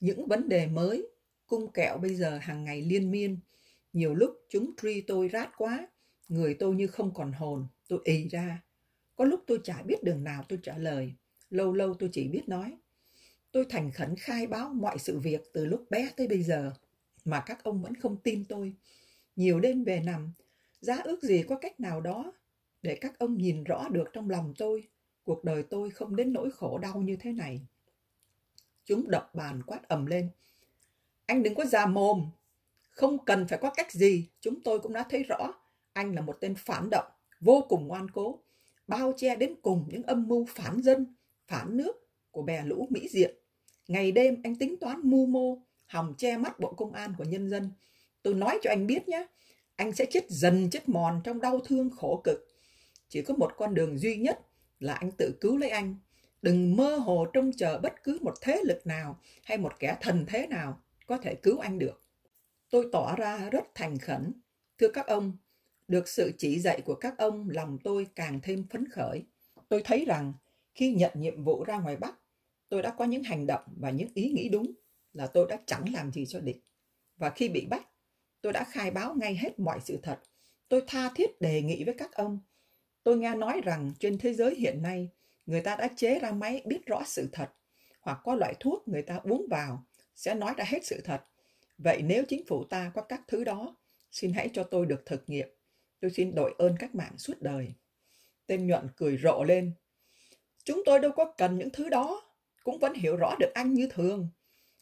những vấn đề mới cung kẹo bây giờ hàng ngày liên miên nhiều lúc chúng truy tôi rát quá người tôi như không còn hồn tôi ì ra có lúc tôi chả biết đường nào tôi trả lời lâu lâu tôi chỉ biết nói tôi thành khẩn khai báo mọi sự việc từ lúc bé tới bây giờ mà các ông vẫn không tin tôi nhiều đêm về nằm giá ước gì có cách nào đó để các ông nhìn rõ được trong lòng tôi cuộc đời tôi không đến nỗi khổ đau như thế này Chúng đập bàn quát ầm lên. Anh đừng có già mồm. Không cần phải có cách gì, chúng tôi cũng đã thấy rõ. Anh là một tên phản động, vô cùng ngoan cố, bao che đến cùng những âm mưu phản dân, phản nước của bè lũ Mỹ Diện. Ngày đêm anh tính toán mưu mô, hòng che mắt bộ công an của nhân dân. Tôi nói cho anh biết nhé, anh sẽ chết dần chết mòn trong đau thương khổ cực. Chỉ có một con đường duy nhất là anh tự cứu lấy anh đừng mơ hồ trông chờ bất cứ một thế lực nào hay một kẻ thần thế nào có thể cứu anh được. Tôi tỏ ra rất thành khẩn. Thưa các ông, được sự chỉ dạy của các ông lòng tôi càng thêm phấn khởi. Tôi thấy rằng khi nhận nhiệm vụ ra ngoài Bắc, tôi đã có những hành động và những ý nghĩ đúng là tôi đã chẳng làm gì cho địch. Và khi bị bắt, tôi đã khai báo ngay hết mọi sự thật. Tôi tha thiết đề nghị với các ông. Tôi nghe nói rằng trên thế giới hiện nay, người ta đã chế ra máy biết rõ sự thật hoặc có loại thuốc người ta uống vào sẽ nói ra hết sự thật vậy nếu chính phủ ta có các thứ đó xin hãy cho tôi được thực nghiệm tôi xin đội ơn các mạng suốt đời tên nhuận cười rộ lên chúng tôi đâu có cần những thứ đó cũng vẫn hiểu rõ được anh như thường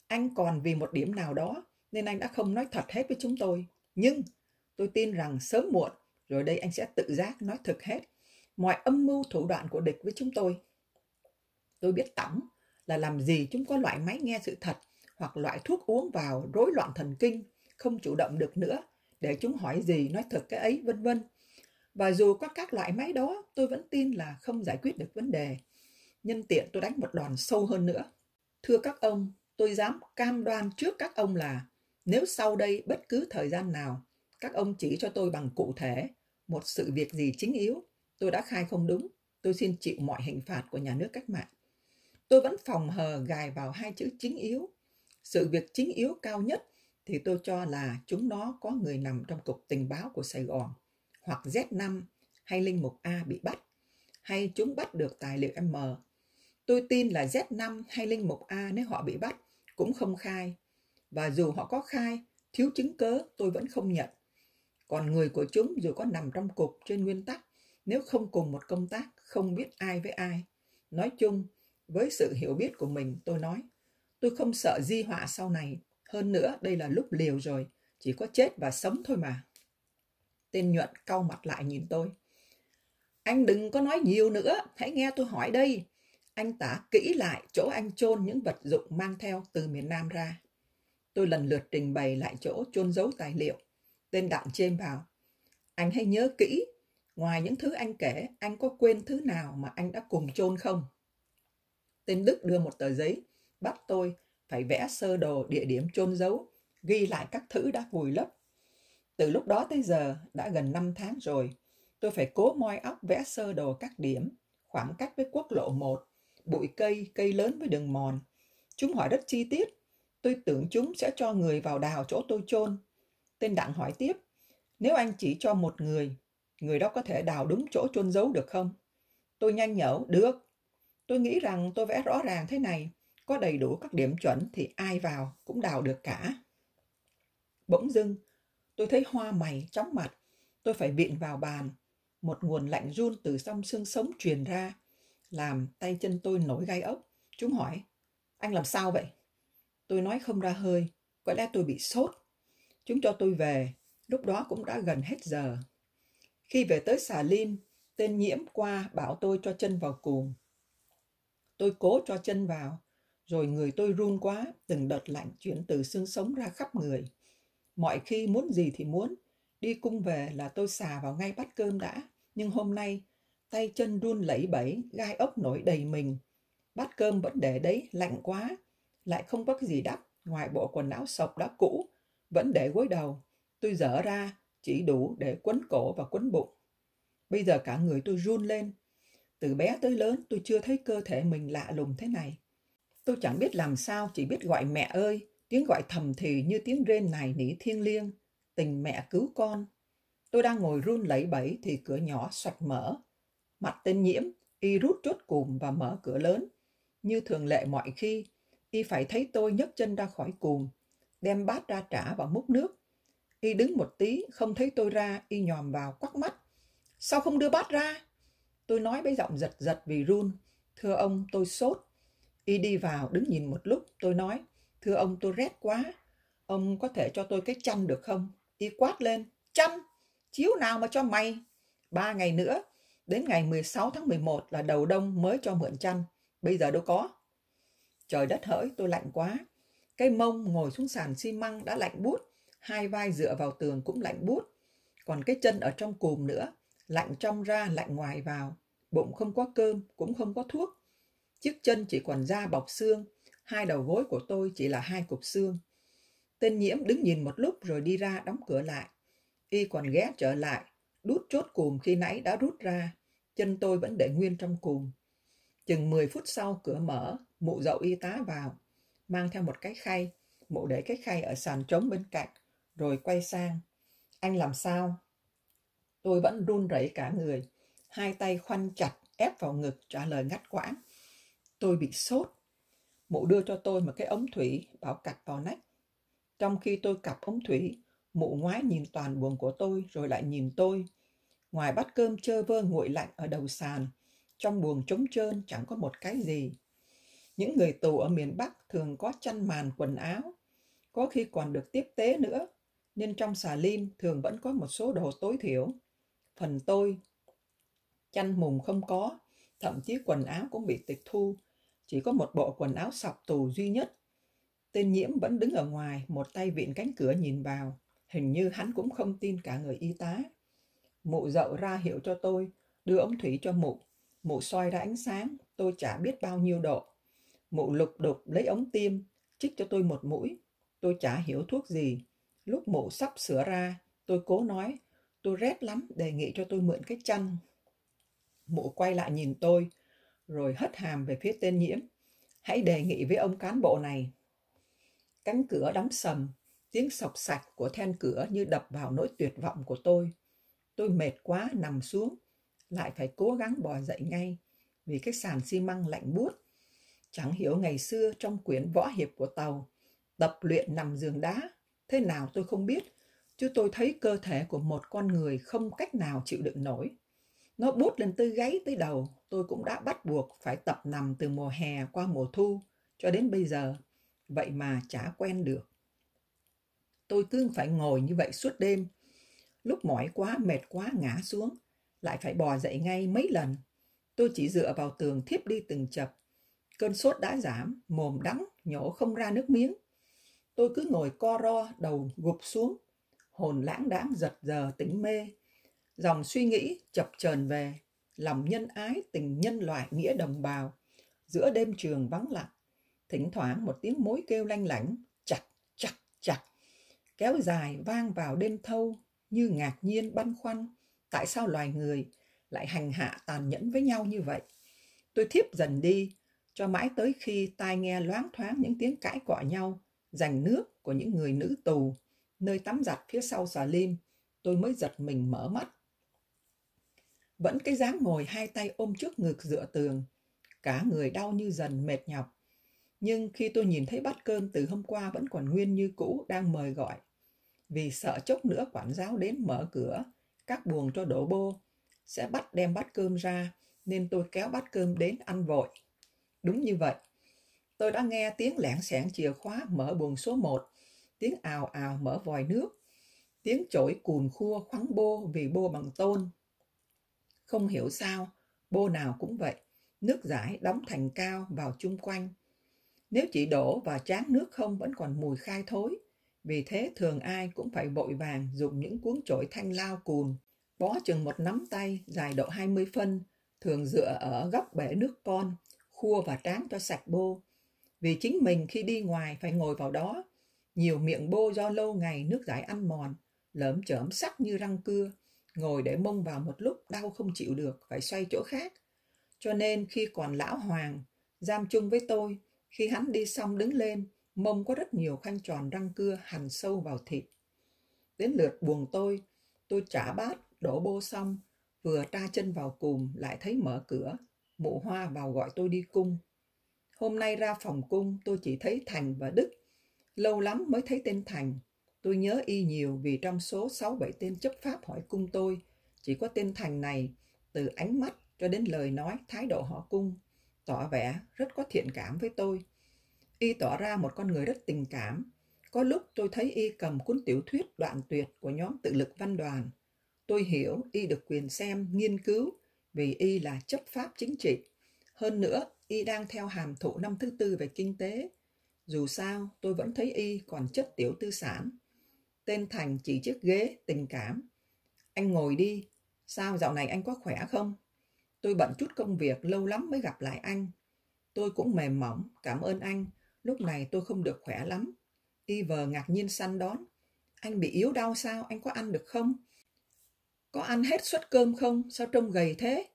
anh còn vì một điểm nào đó nên anh đã không nói thật hết với chúng tôi nhưng tôi tin rằng sớm muộn rồi đây anh sẽ tự giác nói thực hết mọi âm mưu thủ đoạn của địch với chúng tôi. Tôi biết tổng là làm gì chúng có loại máy nghe sự thật hoặc loại thuốc uống vào rối loạn thần kinh, không chủ động được nữa, để chúng hỏi gì nói thật cái ấy vân vân. Và dù có các loại máy đó, tôi vẫn tin là không giải quyết được vấn đề. Nhân tiện tôi đánh một đòn sâu hơn nữa. Thưa các ông, tôi dám cam đoan trước các ông là nếu sau đây bất cứ thời gian nào, các ông chỉ cho tôi bằng cụ thể một sự việc gì chính yếu Tôi đã khai không đúng, tôi xin chịu mọi hình phạt của nhà nước cách mạng. Tôi vẫn phòng hờ gài vào hai chữ chính yếu. Sự việc chính yếu cao nhất thì tôi cho là chúng nó có người nằm trong cục tình báo của Sài Gòn, hoặc Z5 hay Linh Mục A bị bắt, hay chúng bắt được tài liệu M. Tôi tin là Z5 hay Linh Mục A nếu họ bị bắt cũng không khai. Và dù họ có khai, thiếu chứng cớ tôi vẫn không nhận. Còn người của chúng dù có nằm trong cục trên nguyên tắc nếu không cùng một công tác không biết ai với ai nói chung với sự hiểu biết của mình tôi nói tôi không sợ di họa sau này hơn nữa đây là lúc liều rồi chỉ có chết và sống thôi mà tên nhuận cau mặt lại nhìn tôi anh đừng có nói nhiều nữa hãy nghe tôi hỏi đây anh tả kỹ lại chỗ anh chôn những vật dụng mang theo từ miền nam ra tôi lần lượt trình bày lại chỗ chôn giấu tài liệu tên đặng chêm vào anh hãy nhớ kỹ Ngoài những thứ anh kể, anh có quên thứ nào mà anh đã cùng chôn không? Tên Đức đưa một tờ giấy, bắt tôi phải vẽ sơ đồ địa điểm chôn giấu, ghi lại các thứ đã vùi lấp. Từ lúc đó tới giờ, đã gần 5 tháng rồi, tôi phải cố moi óc vẽ sơ đồ các điểm, khoảng cách với quốc lộ 1, bụi cây, cây lớn với đường mòn. Chúng hỏi rất chi tiết, tôi tưởng chúng sẽ cho người vào đào chỗ tôi chôn. Tên Đặng hỏi tiếp, nếu anh chỉ cho một người người đó có thể đào đúng chỗ chôn giấu được không? Tôi nhanh nhở được. Tôi nghĩ rằng tôi vẽ rõ ràng thế này, có đầy đủ các điểm chuẩn thì ai vào cũng đào được cả. Bỗng dưng, tôi thấy hoa mày chóng mặt, tôi phải biện vào bàn. Một nguồn lạnh run từ song xương sống truyền ra, làm tay chân tôi nổi gai ốc. Chúng hỏi, anh làm sao vậy? Tôi nói không ra hơi, có lẽ tôi bị sốt. Chúng cho tôi về, lúc đó cũng đã gần hết giờ. Khi về tới xà lim, tên nhiễm qua bảo tôi cho chân vào cuồng. Tôi cố cho chân vào, rồi người tôi run quá, từng đợt lạnh chuyển từ xương sống ra khắp người. Mọi khi muốn gì thì muốn, đi cung về là tôi xà vào ngay bắt cơm đã, nhưng hôm nay tay chân run lẩy bẩy, gai ốc nổi đầy mình. Bát cơm vẫn để đấy, lạnh quá, lại không có cái gì đắp, ngoài bộ quần áo sọc đã cũ, vẫn để gối đầu. Tôi dở ra, chỉ đủ để quấn cổ và quấn bụng. Bây giờ cả người tôi run lên. Từ bé tới lớn tôi chưa thấy cơ thể mình lạ lùng thế này. Tôi chẳng biết làm sao, chỉ biết gọi mẹ ơi, tiếng gọi thầm thì như tiếng rên này nỉ thiêng liêng, tình mẹ cứu con. Tôi đang ngồi run lẩy bẩy thì cửa nhỏ xoạch mở. Mặt tên nhiễm, y rút chốt cùm và mở cửa lớn. Như thường lệ mọi khi, y phải thấy tôi nhấc chân ra khỏi cùm, đem bát ra trả và múc nước. Y đứng một tí, không thấy tôi ra, y nhòm vào quắc mắt. Sao không đưa bát ra? Tôi nói với giọng giật giật vì run. Thưa ông, tôi sốt. Y đi vào đứng nhìn một lúc, tôi nói. Thưa ông, tôi rét quá. Ông có thể cho tôi cái chăn được không? Y quát lên. Chăn? Chiếu nào mà cho mày? Ba ngày nữa, đến ngày 16 tháng 11 là đầu đông mới cho mượn chăn. Bây giờ đâu có. Trời đất hỡi, tôi lạnh quá. cái mông ngồi xuống sàn xi măng đã lạnh bút hai vai dựa vào tường cũng lạnh bút. Còn cái chân ở trong cùm nữa, lạnh trong ra, lạnh ngoài vào. Bụng không có cơm, cũng không có thuốc. Chiếc chân chỉ còn da bọc xương, hai đầu gối của tôi chỉ là hai cục xương. Tên nhiễm đứng nhìn một lúc rồi đi ra đóng cửa lại. Y còn ghé trở lại, đút chốt cùm khi nãy đã rút ra. Chân tôi vẫn để nguyên trong cùm. Chừng 10 phút sau cửa mở, mụ dậu y tá vào, mang theo một cái khay. Mụ để cái khay ở sàn trống bên cạnh, rồi quay sang. Anh làm sao? Tôi vẫn run rẩy cả người, hai tay khoanh chặt ép vào ngực trả lời ngắt quãng. Tôi bị sốt. Mụ đưa cho tôi một cái ống thủy bảo cặp vào nách. Trong khi tôi cặp ống thủy, mụ ngoái nhìn toàn buồng của tôi rồi lại nhìn tôi. Ngoài bát cơm chơ vơ nguội lạnh ở đầu sàn, trong buồng trống trơn chẳng có một cái gì. Những người tù ở miền Bắc thường có chăn màn quần áo, có khi còn được tiếp tế nữa nên trong xà lim thường vẫn có một số đồ tối thiểu. Phần tôi, chăn mùng không có, thậm chí quần áo cũng bị tịch thu. Chỉ có một bộ quần áo sọc tù duy nhất. Tên nhiễm vẫn đứng ở ngoài, một tay viện cánh cửa nhìn vào. Hình như hắn cũng không tin cả người y tá. Mụ dậu ra hiệu cho tôi, đưa ống thủy cho mụ. Mụ soi ra ánh sáng, tôi chả biết bao nhiêu độ. Mụ lục đục lấy ống tiêm, chích cho tôi một mũi. Tôi chả hiểu thuốc gì, Lúc mụ sắp sửa ra, tôi cố nói, tôi rét lắm, đề nghị cho tôi mượn cái chăn. Mụ quay lại nhìn tôi, rồi hất hàm về phía tên nhiễm. Hãy đề nghị với ông cán bộ này. Cánh cửa đóng sầm, tiếng sọc sạch của then cửa như đập vào nỗi tuyệt vọng của tôi. Tôi mệt quá nằm xuống, lại phải cố gắng bò dậy ngay, vì cái sàn xi măng lạnh buốt. Chẳng hiểu ngày xưa trong quyển võ hiệp của tàu, tập luyện nằm giường đá Thế nào tôi không biết, chứ tôi thấy cơ thể của một con người không cách nào chịu đựng nổi. Nó bút lên tới gáy tới đầu, tôi cũng đã bắt buộc phải tập nằm từ mùa hè qua mùa thu cho đến bây giờ, vậy mà chả quen được. Tôi cứ phải ngồi như vậy suốt đêm, lúc mỏi quá mệt quá ngã xuống, lại phải bò dậy ngay mấy lần. Tôi chỉ dựa vào tường thiếp đi từng chập. Cơn sốt đã giảm, mồm đắng, nhổ không ra nước miếng. Tôi cứ ngồi co ro, đầu gục xuống. Hồn lãng đãng giật giờ tính mê. Dòng suy nghĩ chập chờn về. Lòng nhân ái, tình nhân loại, nghĩa đồng bào. Giữa đêm trường vắng lặng. Thỉnh thoảng một tiếng mối kêu lanh lảnh. Chặt, chặt, chặt. Kéo dài vang vào đêm thâu như ngạc nhiên băn khoăn. Tại sao loài người lại hành hạ tàn nhẫn với nhau như vậy? Tôi thiếp dần đi, cho mãi tới khi tai nghe loáng thoáng những tiếng cãi cọ nhau dành nước của những người nữ tù nơi tắm giặt phía sau xà lim tôi mới giật mình mở mắt vẫn cái dáng ngồi hai tay ôm trước ngực dựa tường cả người đau như dần mệt nhọc nhưng khi tôi nhìn thấy bát cơm từ hôm qua vẫn còn nguyên như cũ đang mời gọi vì sợ chốc nữa quản giáo đến mở cửa các buồng cho đổ bô sẽ bắt đem bát cơm ra nên tôi kéo bát cơm đến ăn vội đúng như vậy Tôi đã nghe tiếng lẻn sẻn chìa khóa mở buồng số 1, tiếng ào ào mở vòi nước, tiếng chổi cùn khua khoắng bô vì bô bằng tôn. Không hiểu sao, bô nào cũng vậy, nước giải đóng thành cao vào chung quanh. Nếu chỉ đổ và chán nước không vẫn còn mùi khai thối, vì thế thường ai cũng phải vội vàng dùng những cuốn chổi thanh lao cùn, bó chừng một nắm tay dài độ 20 phân, thường dựa ở góc bể nước con, khua và tráng cho sạch bô, vì chính mình khi đi ngoài phải ngồi vào đó. Nhiều miệng bô do lâu ngày nước giải ăn mòn, lởm chởm sắc như răng cưa, ngồi để mông vào một lúc đau không chịu được, phải xoay chỗ khác. Cho nên khi còn lão hoàng, giam chung với tôi, khi hắn đi xong đứng lên, mông có rất nhiều khoanh tròn răng cưa hằn sâu vào thịt. Đến lượt buồn tôi, tôi trả bát, đổ bô xong, vừa tra chân vào cùm lại thấy mở cửa, mụ hoa vào gọi tôi đi cung. Hôm nay ra phòng cung tôi chỉ thấy Thành và Đức. Lâu lắm mới thấy tên Thành. Tôi nhớ y nhiều vì trong số 6-7 tên chấp pháp hỏi cung tôi, chỉ có tên Thành này, từ ánh mắt cho đến lời nói, thái độ họ cung, tỏ vẻ rất có thiện cảm với tôi. Y tỏ ra một con người rất tình cảm. Có lúc tôi thấy Y cầm cuốn tiểu thuyết đoạn tuyệt của nhóm tự lực văn đoàn. Tôi hiểu Y được quyền xem, nghiên cứu, vì Y là chấp pháp chính trị. Hơn nữa, y đang theo hàm thụ năm thứ tư về kinh tế. Dù sao, tôi vẫn thấy y còn chất tiểu tư sản. Tên Thành chỉ chiếc ghế, tình cảm. Anh ngồi đi, sao dạo này anh có khỏe không? Tôi bận chút công việc, lâu lắm mới gặp lại anh. Tôi cũng mềm mỏng, cảm ơn anh. Lúc này tôi không được khỏe lắm. Y vờ ngạc nhiên săn đón. Anh bị yếu đau sao? Anh có ăn được không? Có ăn hết suất cơm không? Sao trông gầy thế?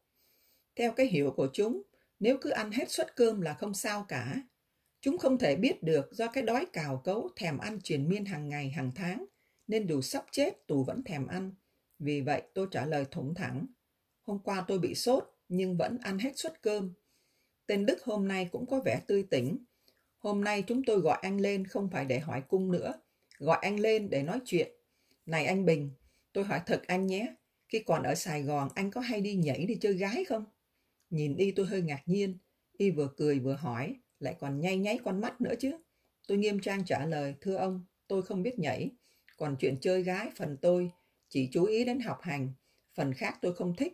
Theo cái hiểu của chúng, nếu cứ ăn hết suất cơm là không sao cả. Chúng không thể biết được do cái đói cào cấu thèm ăn truyền miên hàng ngày hàng tháng, nên dù sắp chết tù vẫn thèm ăn. Vì vậy tôi trả lời thủng thẳng. Hôm qua tôi bị sốt nhưng vẫn ăn hết suất cơm. Tên Đức hôm nay cũng có vẻ tươi tỉnh. Hôm nay chúng tôi gọi anh lên không phải để hỏi cung nữa, gọi anh lên để nói chuyện. Này anh Bình, tôi hỏi thật anh nhé, khi còn ở Sài Gòn anh có hay đi nhảy đi chơi gái không? Nhìn y tôi hơi ngạc nhiên, y vừa cười vừa hỏi, lại còn nhay nháy con mắt nữa chứ. Tôi nghiêm trang trả lời, thưa ông, tôi không biết nhảy. Còn chuyện chơi gái, phần tôi chỉ chú ý đến học hành, phần khác tôi không thích.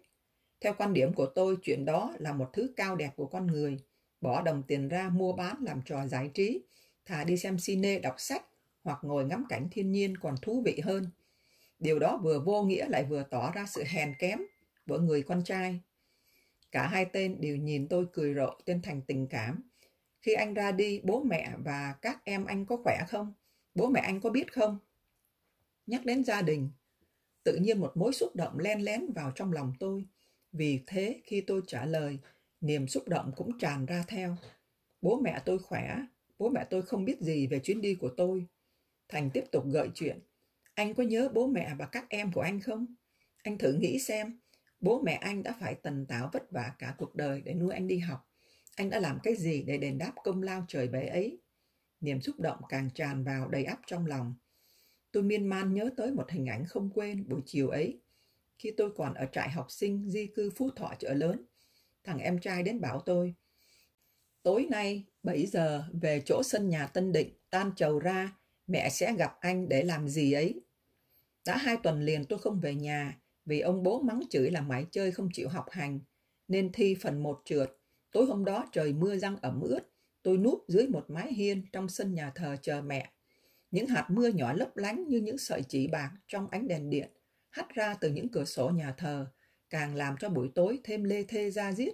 Theo quan điểm của tôi, chuyện đó là một thứ cao đẹp của con người. Bỏ đồng tiền ra mua bán làm trò giải trí, thà đi xem cine đọc sách hoặc ngồi ngắm cảnh thiên nhiên còn thú vị hơn. Điều đó vừa vô nghĩa lại vừa tỏ ra sự hèn kém của người con trai Cả hai tên đều nhìn tôi cười rộ trên thành tình cảm. Khi anh ra đi, bố mẹ và các em anh có khỏe không? Bố mẹ anh có biết không? Nhắc đến gia đình, tự nhiên một mối xúc động len lén vào trong lòng tôi. Vì thế khi tôi trả lời, niềm xúc động cũng tràn ra theo. Bố mẹ tôi khỏe, bố mẹ tôi không biết gì về chuyến đi của tôi. Thành tiếp tục gợi chuyện. Anh có nhớ bố mẹ và các em của anh không? Anh thử nghĩ xem, Bố mẹ anh đã phải tần tảo vất vả cả cuộc đời để nuôi anh đi học. Anh đã làm cái gì để đền đáp công lao trời bể ấy? Niềm xúc động càng tràn vào đầy áp trong lòng. Tôi miên man nhớ tới một hình ảnh không quên buổi chiều ấy. Khi tôi còn ở trại học sinh di cư Phú Thọ chợ lớn, thằng em trai đến bảo tôi. Tối nay 7 giờ về chỗ sân nhà Tân Định, tan trầu ra, mẹ sẽ gặp anh để làm gì ấy. Đã hai tuần liền tôi không về nhà, vì ông bố mắng chửi là mãi chơi không chịu học hành, nên thi phần một trượt. Tối hôm đó trời mưa răng ẩm ướt, tôi núp dưới một mái hiên trong sân nhà thờ chờ mẹ. Những hạt mưa nhỏ lấp lánh như những sợi chỉ bạc trong ánh đèn điện, hắt ra từ những cửa sổ nhà thờ, càng làm cho buổi tối thêm lê thê ra diết.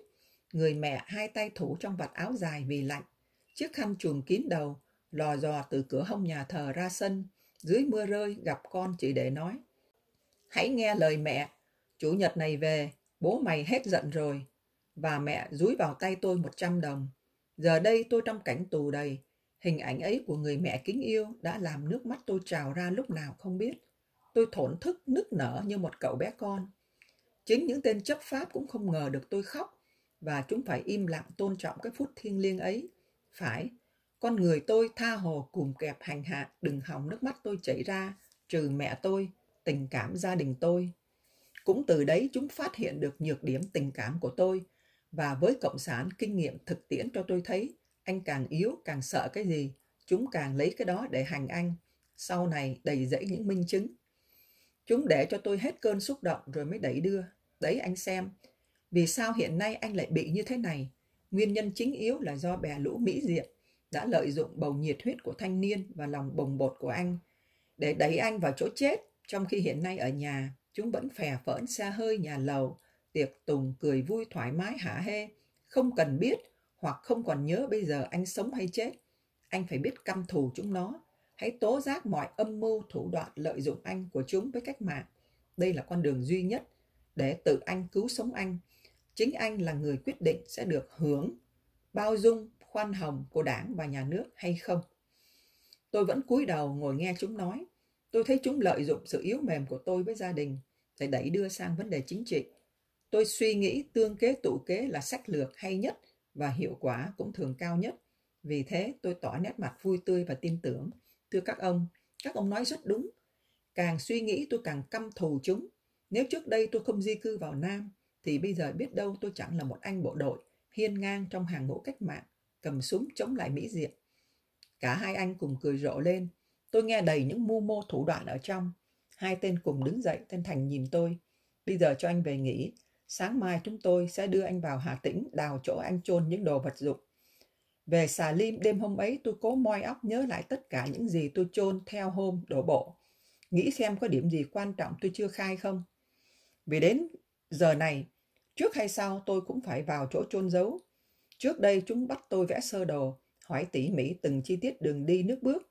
Người mẹ hai tay thủ trong vạt áo dài vì lạnh, chiếc khăn trùm kín đầu, lò dò từ cửa hông nhà thờ ra sân, dưới mưa rơi gặp con chỉ để nói hãy nghe lời mẹ. Chủ nhật này về, bố mày hết giận rồi. Và mẹ rúi vào tay tôi 100 đồng. Giờ đây tôi trong cảnh tù đầy. Hình ảnh ấy của người mẹ kính yêu đã làm nước mắt tôi trào ra lúc nào không biết. Tôi thổn thức, nức nở như một cậu bé con. Chính những tên chấp pháp cũng không ngờ được tôi khóc và chúng phải im lặng tôn trọng cái phút thiêng liêng ấy. Phải, con người tôi tha hồ cùng kẹp hành hạ, đừng hỏng nước mắt tôi chảy ra, trừ mẹ tôi, tình cảm gia đình tôi. Cũng từ đấy chúng phát hiện được nhược điểm tình cảm của tôi và với cộng sản kinh nghiệm thực tiễn cho tôi thấy anh càng yếu càng sợ cái gì chúng càng lấy cái đó để hành anh sau này đầy dẫy những minh chứng chúng để cho tôi hết cơn xúc động rồi mới đẩy đưa đấy anh xem vì sao hiện nay anh lại bị như thế này nguyên nhân chính yếu là do bè lũ mỹ diệm đã lợi dụng bầu nhiệt huyết của thanh niên và lòng bồng bột của anh để đẩy anh vào chỗ chết trong khi hiện nay ở nhà chúng vẫn phè phỡn xa hơi nhà lầu tiệc tùng cười vui thoải mái hả hê không cần biết hoặc không còn nhớ bây giờ anh sống hay chết anh phải biết căm thù chúng nó hãy tố giác mọi âm mưu thủ đoạn lợi dụng anh của chúng với cách mạng đây là con đường duy nhất để tự anh cứu sống anh chính anh là người quyết định sẽ được hưởng bao dung khoan hồng của đảng và nhà nước hay không tôi vẫn cúi đầu ngồi nghe chúng nói Tôi thấy chúng lợi dụng sự yếu mềm của tôi với gia đình để đẩy đưa sang vấn đề chính trị. Tôi suy nghĩ tương kế tụ kế là sách lược hay nhất và hiệu quả cũng thường cao nhất. Vì thế tôi tỏ nét mặt vui tươi và tin tưởng. Thưa các ông, các ông nói rất đúng. Càng suy nghĩ tôi càng căm thù chúng. Nếu trước đây tôi không di cư vào Nam, thì bây giờ biết đâu tôi chẳng là một anh bộ đội, hiên ngang trong hàng ngũ cách mạng, cầm súng chống lại Mỹ diệt. Cả hai anh cùng cười rộ lên, Tôi nghe đầy những mưu mô thủ đoạn ở trong. Hai tên cùng đứng dậy, tên Thành nhìn tôi. Bây giờ cho anh về nghỉ. Sáng mai chúng tôi sẽ đưa anh vào Hà Tĩnh đào chỗ anh chôn những đồ vật dụng. Về xà lim đêm hôm ấy tôi cố moi óc nhớ lại tất cả những gì tôi chôn theo hôm đổ bộ. Nghĩ xem có điểm gì quan trọng tôi chưa khai không. Vì đến giờ này, trước hay sau tôi cũng phải vào chỗ chôn giấu. Trước đây chúng bắt tôi vẽ sơ đồ, hỏi tỉ mỉ từng chi tiết đường đi nước bước.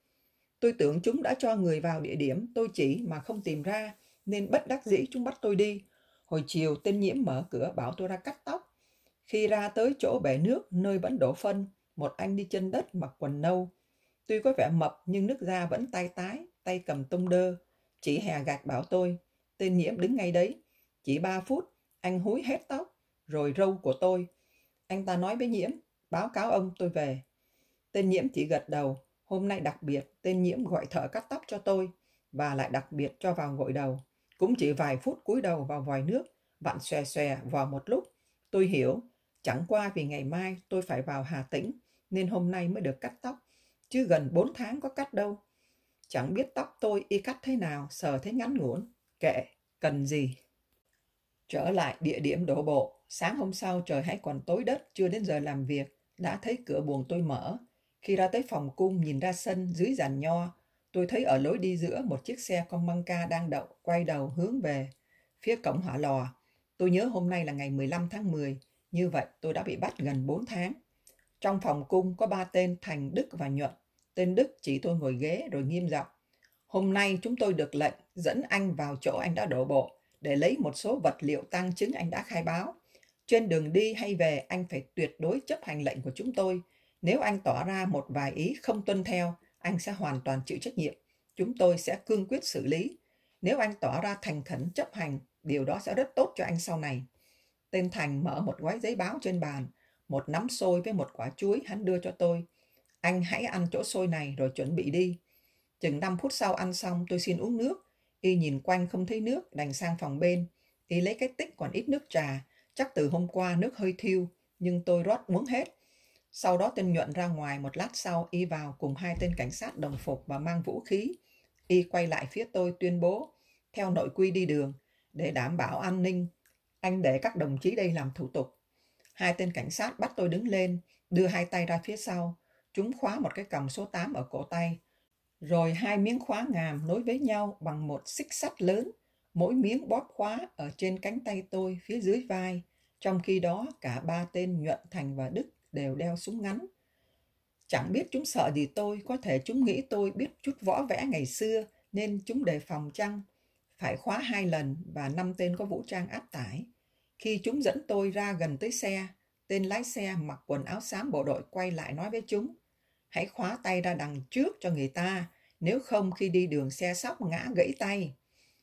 Tôi tưởng chúng đã cho người vào địa điểm tôi chỉ mà không tìm ra, nên bất đắc dĩ chúng bắt tôi đi. Hồi chiều, tên nhiễm mở cửa bảo tôi ra cắt tóc. Khi ra tới chỗ bể nước, nơi vẫn đổ phân, một anh đi chân đất mặc quần nâu. Tuy có vẻ mập nhưng nước da vẫn tay tái, tay cầm tông đơ. Chỉ hè gạt bảo tôi, tên nhiễm đứng ngay đấy. Chỉ ba phút, anh húi hết tóc, rồi râu của tôi. Anh ta nói với nhiễm, báo cáo ông tôi về. Tên nhiễm chỉ gật đầu, Hôm nay đặc biệt, tên nhiễm gọi thợ cắt tóc cho tôi và lại đặc biệt cho vào gội đầu. Cũng chỉ vài phút cúi đầu vào vòi nước, vặn xòe xòe vào một lúc. Tôi hiểu, chẳng qua vì ngày mai tôi phải vào Hà Tĩnh nên hôm nay mới được cắt tóc, chứ gần bốn tháng có cắt đâu. Chẳng biết tóc tôi y cắt thế nào, sờ thấy ngắn ngủn, kệ, cần gì. Trở lại địa điểm đổ bộ, sáng hôm sau trời hãy còn tối đất, chưa đến giờ làm việc, đã thấy cửa buồng tôi mở, khi ra tới phòng cung nhìn ra sân dưới giàn nho, tôi thấy ở lối đi giữa một chiếc xe con băng ca đang đậu quay đầu hướng về phía cổng hỏa lò. Tôi nhớ hôm nay là ngày 15 tháng 10, như vậy tôi đã bị bắt gần 4 tháng. Trong phòng cung có ba tên Thành, Đức và Nhuận. Tên Đức chỉ tôi ngồi ghế rồi nghiêm giọng. Hôm nay chúng tôi được lệnh dẫn anh vào chỗ anh đã đổ bộ để lấy một số vật liệu tăng chứng anh đã khai báo. Trên đường đi hay về anh phải tuyệt đối chấp hành lệnh của chúng tôi nếu anh tỏ ra một vài ý không tuân theo, anh sẽ hoàn toàn chịu trách nhiệm. Chúng tôi sẽ cương quyết xử lý. Nếu anh tỏ ra thành khẩn chấp hành, điều đó sẽ rất tốt cho anh sau này. Tên Thành mở một gói giấy báo trên bàn, một nắm xôi với một quả chuối hắn đưa cho tôi. Anh hãy ăn chỗ xôi này rồi chuẩn bị đi. Chừng 5 phút sau ăn xong tôi xin uống nước. Y nhìn quanh không thấy nước, đành sang phòng bên. Y lấy cái tích còn ít nước trà, chắc từ hôm qua nước hơi thiêu, nhưng tôi rót uống hết sau đó tên nhuận ra ngoài một lát sau y vào cùng hai tên cảnh sát đồng phục và mang vũ khí. Y quay lại phía tôi tuyên bố, theo nội quy đi đường, để đảm bảo an ninh, anh để các đồng chí đây làm thủ tục. Hai tên cảnh sát bắt tôi đứng lên, đưa hai tay ra phía sau. Chúng khóa một cái cầm số 8 ở cổ tay. Rồi hai miếng khóa ngàm nối với nhau bằng một xích sắt lớn. Mỗi miếng bóp khóa ở trên cánh tay tôi phía dưới vai. Trong khi đó cả ba tên Nhuận, Thành và Đức đều đeo súng ngắn. Chẳng biết chúng sợ gì tôi, có thể chúng nghĩ tôi biết chút võ vẽ ngày xưa nên chúng đề phòng chăng. Phải khóa hai lần và năm tên có vũ trang áp tải. Khi chúng dẫn tôi ra gần tới xe, tên lái xe mặc quần áo xám bộ đội quay lại nói với chúng. Hãy khóa tay ra đằng trước cho người ta, nếu không khi đi đường xe sóc ngã gãy tay.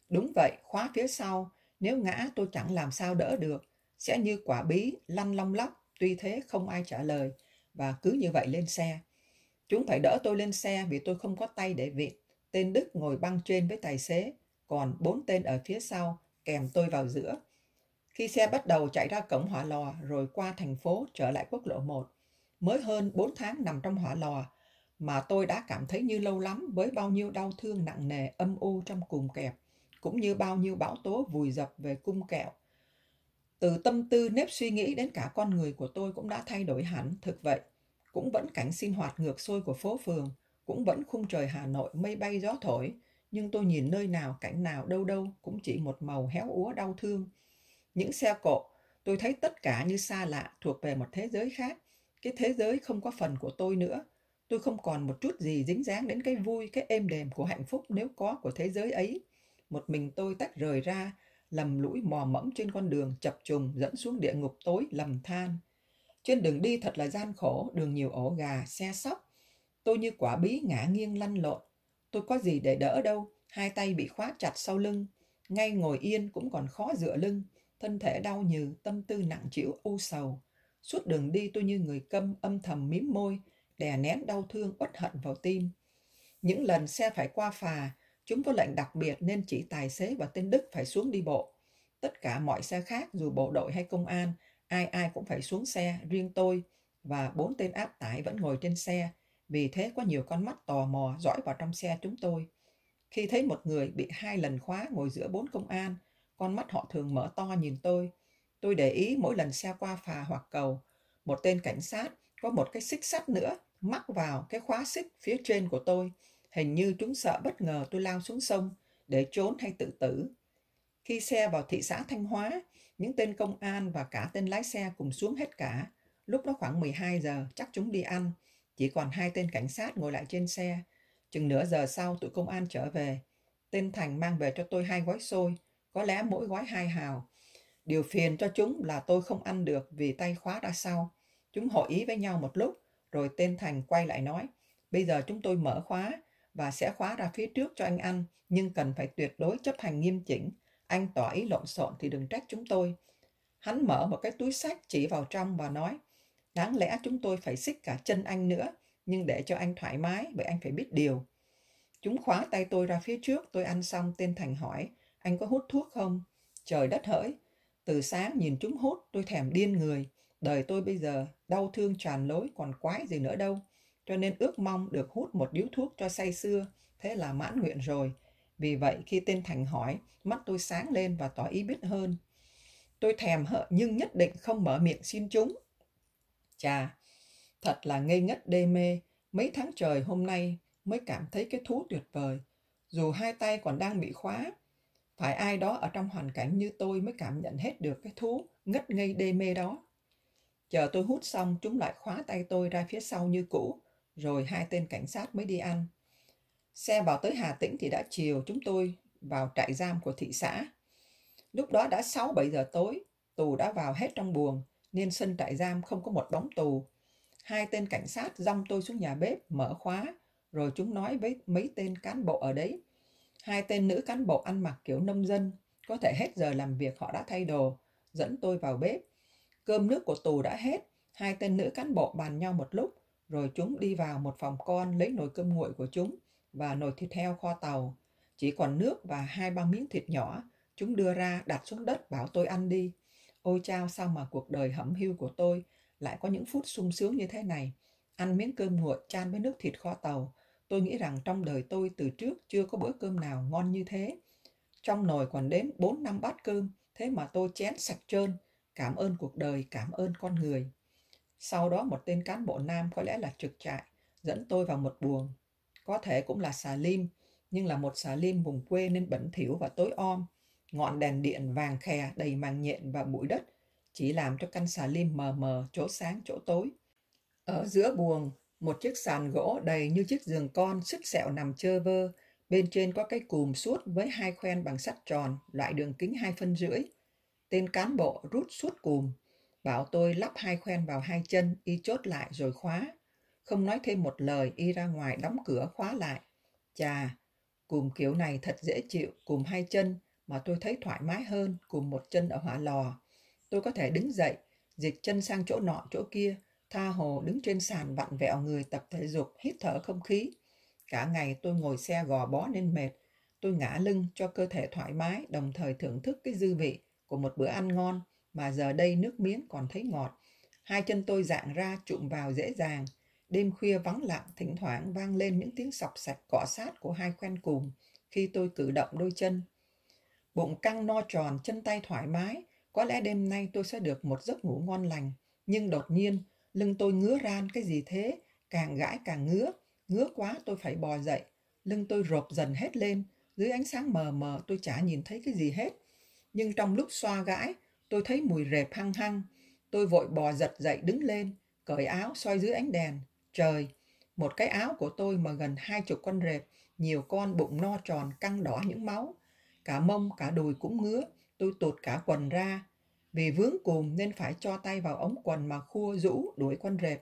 Đúng vậy, khóa phía sau, nếu ngã tôi chẳng làm sao đỡ được, sẽ như quả bí lăn long lóc Tuy thế không ai trả lời và cứ như vậy lên xe. Chúng phải đỡ tôi lên xe vì tôi không có tay để vịn. Tên Đức ngồi băng trên với tài xế, còn bốn tên ở phía sau kèm tôi vào giữa. Khi xe bắt đầu chạy ra cổng hỏa lò rồi qua thành phố trở lại quốc lộ 1, mới hơn 4 tháng nằm trong hỏa lò mà tôi đã cảm thấy như lâu lắm với bao nhiêu đau thương nặng nề âm u trong cùng kẹp, cũng như bao nhiêu bão tố vùi dập về cung kẹo từ tâm tư nếp suy nghĩ đến cả con người của tôi cũng đã thay đổi hẳn, thực vậy. Cũng vẫn cảnh sinh hoạt ngược xuôi của phố phường, cũng vẫn khung trời Hà Nội mây bay gió thổi, nhưng tôi nhìn nơi nào, cảnh nào, đâu đâu cũng chỉ một màu héo úa đau thương. Những xe cộ, tôi thấy tất cả như xa lạ, thuộc về một thế giới khác. Cái thế giới không có phần của tôi nữa. Tôi không còn một chút gì dính dáng đến cái vui, cái êm đềm của hạnh phúc nếu có của thế giới ấy. Một mình tôi tách rời ra, lầm lũi mò mẫm trên con đường chập trùng dẫn xuống địa ngục tối lầm than. Trên đường đi thật là gian khổ, đường nhiều ổ gà, xe sóc. Tôi như quả bí ngã nghiêng lăn lộn. Tôi có gì để đỡ đâu, hai tay bị khóa chặt sau lưng. Ngay ngồi yên cũng còn khó dựa lưng, thân thể đau như tâm tư nặng chịu u sầu. Suốt đường đi tôi như người câm âm thầm mím môi, đè nén đau thương uất hận vào tim. Những lần xe phải qua phà, Chúng có lệnh đặc biệt nên chỉ tài xế và tên Đức phải xuống đi bộ. Tất cả mọi xe khác, dù bộ đội hay công an, ai ai cũng phải xuống xe, riêng tôi và bốn tên áp tải vẫn ngồi trên xe. Vì thế có nhiều con mắt tò mò dõi vào trong xe chúng tôi. Khi thấy một người bị hai lần khóa ngồi giữa bốn công an, con mắt họ thường mở to nhìn tôi. Tôi để ý mỗi lần xe qua phà hoặc cầu, một tên cảnh sát có một cái xích sắt nữa mắc vào cái khóa xích phía trên của tôi. Hình như chúng sợ bất ngờ tôi lao xuống sông để trốn hay tự tử. Khi xe vào thị xã Thanh Hóa, những tên công an và cả tên lái xe cùng xuống hết cả. Lúc đó khoảng 12 giờ, chắc chúng đi ăn. Chỉ còn hai tên cảnh sát ngồi lại trên xe. Chừng nửa giờ sau, tụi công an trở về. Tên Thành mang về cho tôi hai gói xôi, có lẽ mỗi gói hai hào. Điều phiền cho chúng là tôi không ăn được vì tay khóa ra sau. Chúng hội ý với nhau một lúc, rồi tên Thành quay lại nói, bây giờ chúng tôi mở khóa, và sẽ khóa ra phía trước cho anh ăn, nhưng cần phải tuyệt đối chấp hành nghiêm chỉnh. Anh tỏ ý lộn xộn thì đừng trách chúng tôi. Hắn mở một cái túi sách chỉ vào trong và nói, đáng lẽ chúng tôi phải xích cả chân anh nữa, nhưng để cho anh thoải mái bởi anh phải biết điều. Chúng khóa tay tôi ra phía trước, tôi ăn xong tên Thành hỏi, anh có hút thuốc không? Trời đất hỡi, từ sáng nhìn chúng hút, tôi thèm điên người. Đời tôi bây giờ, đau thương tràn lối còn quái gì nữa đâu cho nên ước mong được hút một điếu thuốc cho say xưa, thế là mãn nguyện rồi. Vì vậy khi tên Thành hỏi, mắt tôi sáng lên và tỏ ý biết hơn. Tôi thèm hợ nhưng nhất định không mở miệng xin chúng. Chà, thật là ngây ngất đê mê, mấy tháng trời hôm nay mới cảm thấy cái thú tuyệt vời. Dù hai tay còn đang bị khóa, phải ai đó ở trong hoàn cảnh như tôi mới cảm nhận hết được cái thú ngất ngây đê mê đó. Chờ tôi hút xong, chúng lại khóa tay tôi ra phía sau như cũ, rồi hai tên cảnh sát mới đi ăn. Xe vào tới Hà Tĩnh thì đã chiều chúng tôi vào trại giam của thị xã. Lúc đó đã 6-7 giờ tối, tù đã vào hết trong buồng, nên sân trại giam không có một bóng tù. Hai tên cảnh sát dong tôi xuống nhà bếp, mở khóa, rồi chúng nói với mấy tên cán bộ ở đấy. Hai tên nữ cán bộ ăn mặc kiểu nông dân, có thể hết giờ làm việc họ đã thay đồ, dẫn tôi vào bếp. Cơm nước của tù đã hết, hai tên nữ cán bộ bàn nhau một lúc, rồi chúng đi vào một phòng con lấy nồi cơm nguội của chúng và nồi thịt heo kho tàu. Chỉ còn nước và hai ba miếng thịt nhỏ, chúng đưa ra đặt xuống đất bảo tôi ăn đi. Ôi chao sao mà cuộc đời hẩm hiu của tôi lại có những phút sung sướng như thế này. Ăn miếng cơm nguội chan với nước thịt kho tàu. Tôi nghĩ rằng trong đời tôi từ trước chưa có bữa cơm nào ngon như thế. Trong nồi còn đến 4 năm bát cơm, thế mà tôi chén sạch trơn. Cảm ơn cuộc đời, cảm ơn con người. Sau đó một tên cán bộ nam có lẽ là trực trại, dẫn tôi vào một buồng. Có thể cũng là xà lim, nhưng là một xà lim vùng quê nên bẩn thỉu và tối om. Ngọn đèn điện vàng khè đầy màng nhện và bụi đất chỉ làm cho căn xà lim mờ mờ chỗ sáng chỗ tối. Ở giữa buồng, một chiếc sàn gỗ đầy như chiếc giường con sứt sẹo nằm chơ vơ. Bên trên có cái cùm suốt với hai khoen bằng sắt tròn, loại đường kính hai phân rưỡi. Tên cán bộ rút suốt cùm, Bảo tôi lắp hai khoen vào hai chân, y chốt lại rồi khóa. Không nói thêm một lời, y ra ngoài đóng cửa khóa lại. Chà, cùm kiểu này thật dễ chịu, cùm hai chân mà tôi thấy thoải mái hơn, cùm một chân ở hỏa lò. Tôi có thể đứng dậy, dịch chân sang chỗ nọ chỗ kia, tha hồ đứng trên sàn vặn vẹo người tập thể dục, hít thở không khí. Cả ngày tôi ngồi xe gò bó nên mệt, tôi ngã lưng cho cơ thể thoải mái, đồng thời thưởng thức cái dư vị của một bữa ăn ngon – mà giờ đây nước miếng còn thấy ngọt. Hai chân tôi dạng ra trụm vào dễ dàng. Đêm khuya vắng lặng thỉnh thoảng vang lên những tiếng sọc sạch cọ sát của hai khoen cùng khi tôi cử động đôi chân. Bụng căng no tròn, chân tay thoải mái. Có lẽ đêm nay tôi sẽ được một giấc ngủ ngon lành. Nhưng đột nhiên, lưng tôi ngứa ran cái gì thế? Càng gãi càng ngứa. Ngứa quá tôi phải bò dậy. Lưng tôi rộp dần hết lên. Dưới ánh sáng mờ mờ tôi chả nhìn thấy cái gì hết. Nhưng trong lúc xoa gãi, Tôi thấy mùi rệp hăng hăng. Tôi vội bò giật dậy đứng lên, cởi áo soi dưới ánh đèn. Trời, một cái áo của tôi mà gần hai chục con rệp, nhiều con bụng no tròn căng đỏ những máu. Cả mông, cả đùi cũng ngứa, tôi tụt cả quần ra. Vì vướng cùm nên phải cho tay vào ống quần mà khua rũ đuổi con rệp.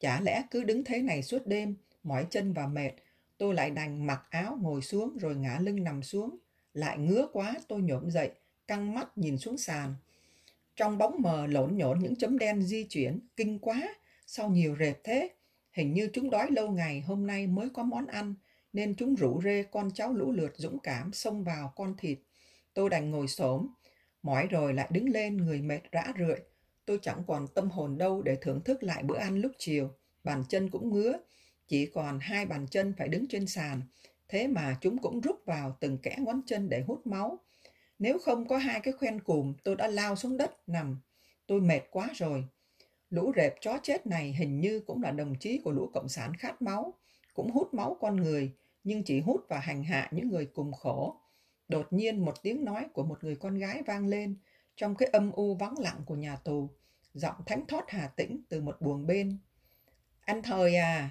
Chả lẽ cứ đứng thế này suốt đêm, mỏi chân và mệt, tôi lại đành mặc áo ngồi xuống rồi ngã lưng nằm xuống. Lại ngứa quá tôi nhổm dậy, căng mắt nhìn xuống sàn. Trong bóng mờ lộn nhộn những chấm đen di chuyển, kinh quá, sau nhiều rệt thế. Hình như chúng đói lâu ngày hôm nay mới có món ăn, nên chúng rủ rê con cháu lũ lượt dũng cảm xông vào con thịt. Tôi đành ngồi xổm, mỏi rồi lại đứng lên người mệt rã rượi. Tôi chẳng còn tâm hồn đâu để thưởng thức lại bữa ăn lúc chiều, bàn chân cũng ngứa, chỉ còn hai bàn chân phải đứng trên sàn, thế mà chúng cũng rút vào từng kẽ ngón chân để hút máu. Nếu không có hai cái khoen cùm, tôi đã lao xuống đất nằm. Tôi mệt quá rồi. Lũ rệp chó chết này hình như cũng là đồng chí của lũ cộng sản khát máu, cũng hút máu con người, nhưng chỉ hút và hành hạ những người cùng khổ. Đột nhiên một tiếng nói của một người con gái vang lên trong cái âm u vắng lặng của nhà tù, giọng thánh thót hà tĩnh từ một buồng bên. Anh thời à,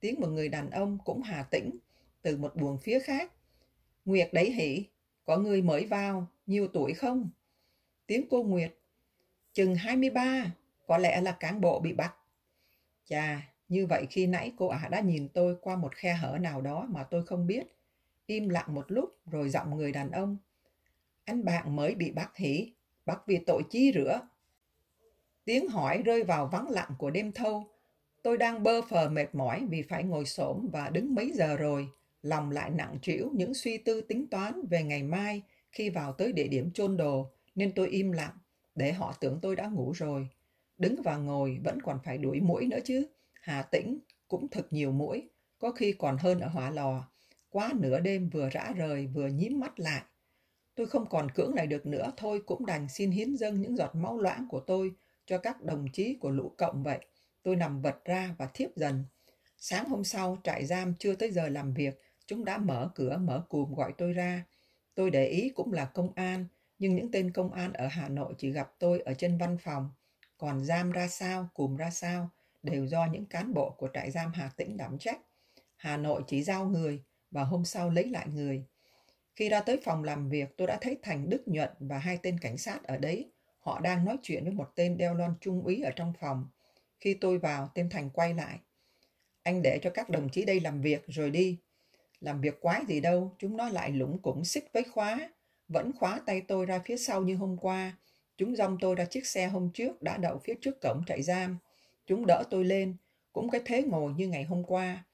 tiếng một người đàn ông cũng hà tĩnh từ một buồng phía khác. Nguyệt đấy hỉ, có người mới vào, nhiều tuổi không? Tiếng cô Nguyệt. Chừng 23, có lẽ là cán bộ bị bắt. Chà, như vậy khi nãy cô ả đã nhìn tôi qua một khe hở nào đó mà tôi không biết. Im lặng một lúc rồi giọng người đàn ông. Anh bạn mới bị bắt hỉ, bắt vì tội chi rửa. Tiếng hỏi rơi vào vắng lặng của đêm thâu. Tôi đang bơ phờ mệt mỏi vì phải ngồi xổm và đứng mấy giờ rồi lòng lại nặng trĩu những suy tư tính toán về ngày mai khi vào tới địa điểm chôn đồ nên tôi im lặng để họ tưởng tôi đã ngủ rồi đứng và ngồi vẫn còn phải đuổi mũi nữa chứ hà tĩnh cũng thật nhiều mũi có khi còn hơn ở hỏa lò quá nửa đêm vừa rã rời vừa nhím mắt lại tôi không còn cưỡng lại được nữa thôi cũng đành xin hiến dâng những giọt máu loãng của tôi cho các đồng chí của lũ cộng vậy tôi nằm vật ra và thiếp dần sáng hôm sau trại giam chưa tới giờ làm việc Chúng đã mở cửa mở cùm gọi tôi ra. Tôi để ý cũng là công an, nhưng những tên công an ở Hà Nội chỉ gặp tôi ở trên văn phòng. Còn giam ra sao, cùm ra sao, đều do những cán bộ của trại giam Hà Tĩnh đảm trách. Hà Nội chỉ giao người và hôm sau lấy lại người. Khi ra tới phòng làm việc, tôi đã thấy Thành Đức Nhuận và hai tên cảnh sát ở đấy. Họ đang nói chuyện với một tên đeo lon trung úy ở trong phòng. Khi tôi vào, tên Thành quay lại. Anh để cho các đồng chí đây làm việc rồi đi. Làm việc quái gì đâu, chúng nó lại lũng củng xích với khóa. Vẫn khóa tay tôi ra phía sau như hôm qua. Chúng dòng tôi ra chiếc xe hôm trước đã đậu phía trước cổng trại giam. Chúng đỡ tôi lên, cũng cái thế ngồi như ngày hôm qua.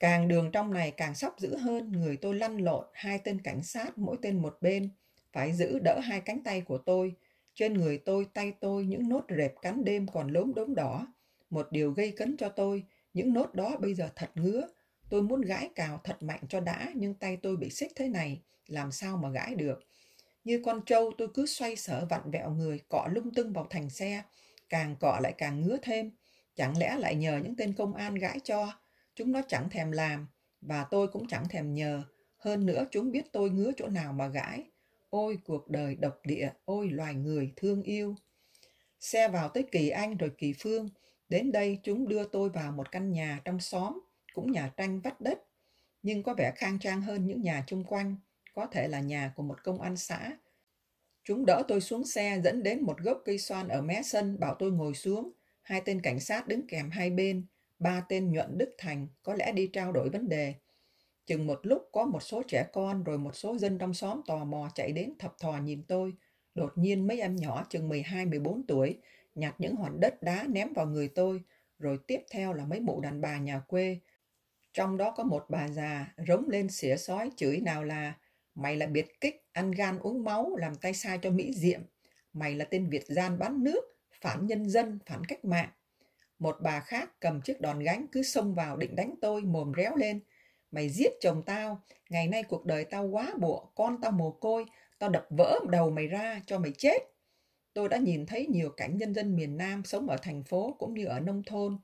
Càng đường trong này càng sóc dữ hơn, người tôi lăn lộn, hai tên cảnh sát, mỗi tên một bên. Phải giữ đỡ hai cánh tay của tôi. Trên người tôi, tay tôi, những nốt rệp cắn đêm còn lốm đốm đỏ. Một điều gây cấn cho tôi, những nốt đó bây giờ thật ngứa, Tôi muốn gãi cào thật mạnh cho đã, nhưng tay tôi bị xích thế này, làm sao mà gãi được. Như con trâu tôi cứ xoay sở vặn vẹo người, cọ lung tung vào thành xe, càng cọ lại càng ngứa thêm. Chẳng lẽ lại nhờ những tên công an gãi cho, chúng nó chẳng thèm làm, và tôi cũng chẳng thèm nhờ. Hơn nữa chúng biết tôi ngứa chỗ nào mà gãi. Ôi cuộc đời độc địa, ôi loài người thương yêu. Xe vào tới Kỳ Anh rồi Kỳ Phương. Đến đây chúng đưa tôi vào một căn nhà trong xóm cũng nhà tranh vách đất, nhưng có vẻ khang trang hơn những nhà chung quanh, có thể là nhà của một công an xã. Chúng đỡ tôi xuống xe dẫn đến một gốc cây xoan ở mé sân bảo tôi ngồi xuống. Hai tên cảnh sát đứng kèm hai bên, ba tên nhuận Đức Thành có lẽ đi trao đổi vấn đề. Chừng một lúc có một số trẻ con rồi một số dân trong xóm tò mò chạy đến thập thò nhìn tôi. Đột nhiên mấy em nhỏ chừng 12-14 tuổi nhặt những hòn đất đá ném vào người tôi, rồi tiếp theo là mấy mụ đàn bà nhà quê trong đó có một bà già rống lên xỉa sói chửi nào là Mày là biệt kích, ăn gan uống máu, làm tay sai cho Mỹ Diệm. Mày là tên Việt gian bán nước, phản nhân dân, phản cách mạng. Một bà khác cầm chiếc đòn gánh cứ xông vào định đánh tôi, mồm réo lên. Mày giết chồng tao, ngày nay cuộc đời tao quá bụa, con tao mồ côi, tao đập vỡ đầu mày ra cho mày chết. Tôi đã nhìn thấy nhiều cảnh nhân dân miền Nam sống ở thành phố cũng như ở nông thôn,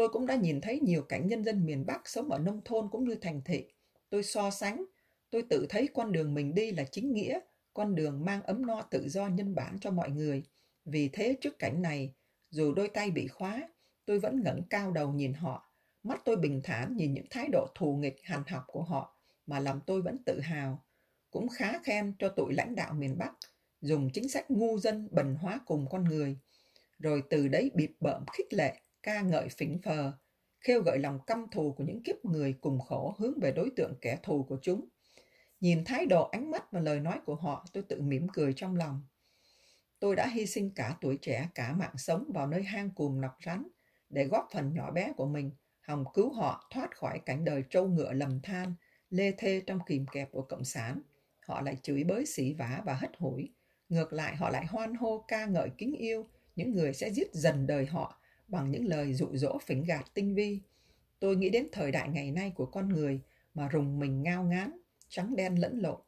Tôi cũng đã nhìn thấy nhiều cảnh nhân dân miền Bắc sống ở nông thôn cũng như thành thị. Tôi so sánh, tôi tự thấy con đường mình đi là chính nghĩa, con đường mang ấm no tự do nhân bản cho mọi người. Vì thế trước cảnh này, dù đôi tay bị khóa, tôi vẫn ngẩng cao đầu nhìn họ. Mắt tôi bình thản nhìn những thái độ thù nghịch hành học của họ mà lòng tôi vẫn tự hào. Cũng khá khen cho tụi lãnh đạo miền Bắc dùng chính sách ngu dân bần hóa cùng con người. Rồi từ đấy bịp bợm khích lệ, ca ngợi phỉnh phờ, khêu gợi lòng căm thù của những kiếp người cùng khổ hướng về đối tượng kẻ thù của chúng. Nhìn thái độ ánh mắt và lời nói của họ, tôi tự mỉm cười trong lòng. Tôi đã hy sinh cả tuổi trẻ, cả mạng sống vào nơi hang cùm nọc rắn để góp phần nhỏ bé của mình, hòng cứu họ thoát khỏi cảnh đời trâu ngựa lầm than, lê thê trong kìm kẹp của Cộng sản. Họ lại chửi bới xỉ vả và hất hủi. Ngược lại họ lại hoan hô ca ngợi kính yêu, những người sẽ giết dần đời họ bằng những lời dụ dỗ phỉnh gạt tinh vi. Tôi nghĩ đến thời đại ngày nay của con người mà rùng mình ngao ngán, trắng đen lẫn lộn.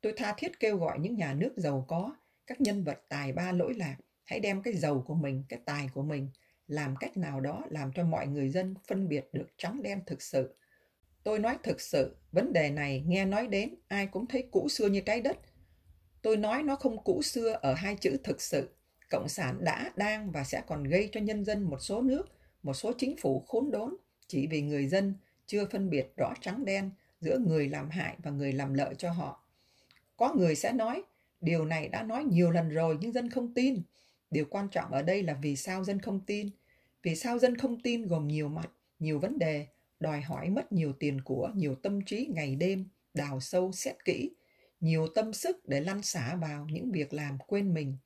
Tôi tha thiết kêu gọi những nhà nước giàu có, các nhân vật tài ba lỗi lạc, hãy đem cái giàu của mình, cái tài của mình, làm cách nào đó làm cho mọi người dân phân biệt được trắng đen thực sự. Tôi nói thực sự, vấn đề này nghe nói đến ai cũng thấy cũ xưa như trái đất. Tôi nói nó không cũ xưa ở hai chữ thực sự Cộng sản đã, đang và sẽ còn gây cho nhân dân một số nước, một số chính phủ khốn đốn chỉ vì người dân chưa phân biệt rõ trắng đen giữa người làm hại và người làm lợi cho họ. Có người sẽ nói, điều này đã nói nhiều lần rồi nhưng dân không tin. Điều quan trọng ở đây là vì sao dân không tin. Vì sao dân không tin gồm nhiều mặt, nhiều vấn đề, đòi hỏi mất nhiều tiền của, nhiều tâm trí ngày đêm, đào sâu xét kỹ, nhiều tâm sức để lăn xả vào những việc làm quên mình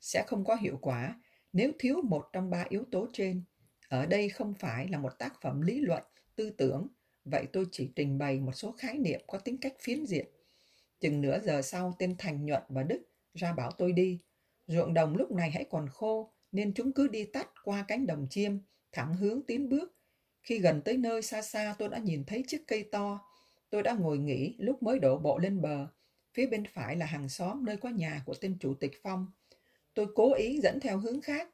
sẽ không có hiệu quả nếu thiếu một trong ba yếu tố trên. Ở đây không phải là một tác phẩm lý luận, tư tưởng, vậy tôi chỉ trình bày một số khái niệm có tính cách phiến diện. Chừng nửa giờ sau, tên Thành Nhuận và Đức ra bảo tôi đi. Ruộng đồng lúc này hãy còn khô, nên chúng cứ đi tắt qua cánh đồng chiêm, thẳng hướng tiến bước. Khi gần tới nơi xa xa tôi đã nhìn thấy chiếc cây to. Tôi đã ngồi nghỉ lúc mới đổ bộ lên bờ. Phía bên phải là hàng xóm nơi có nhà của tên chủ tịch Phong. Tôi cố ý dẫn theo hướng khác,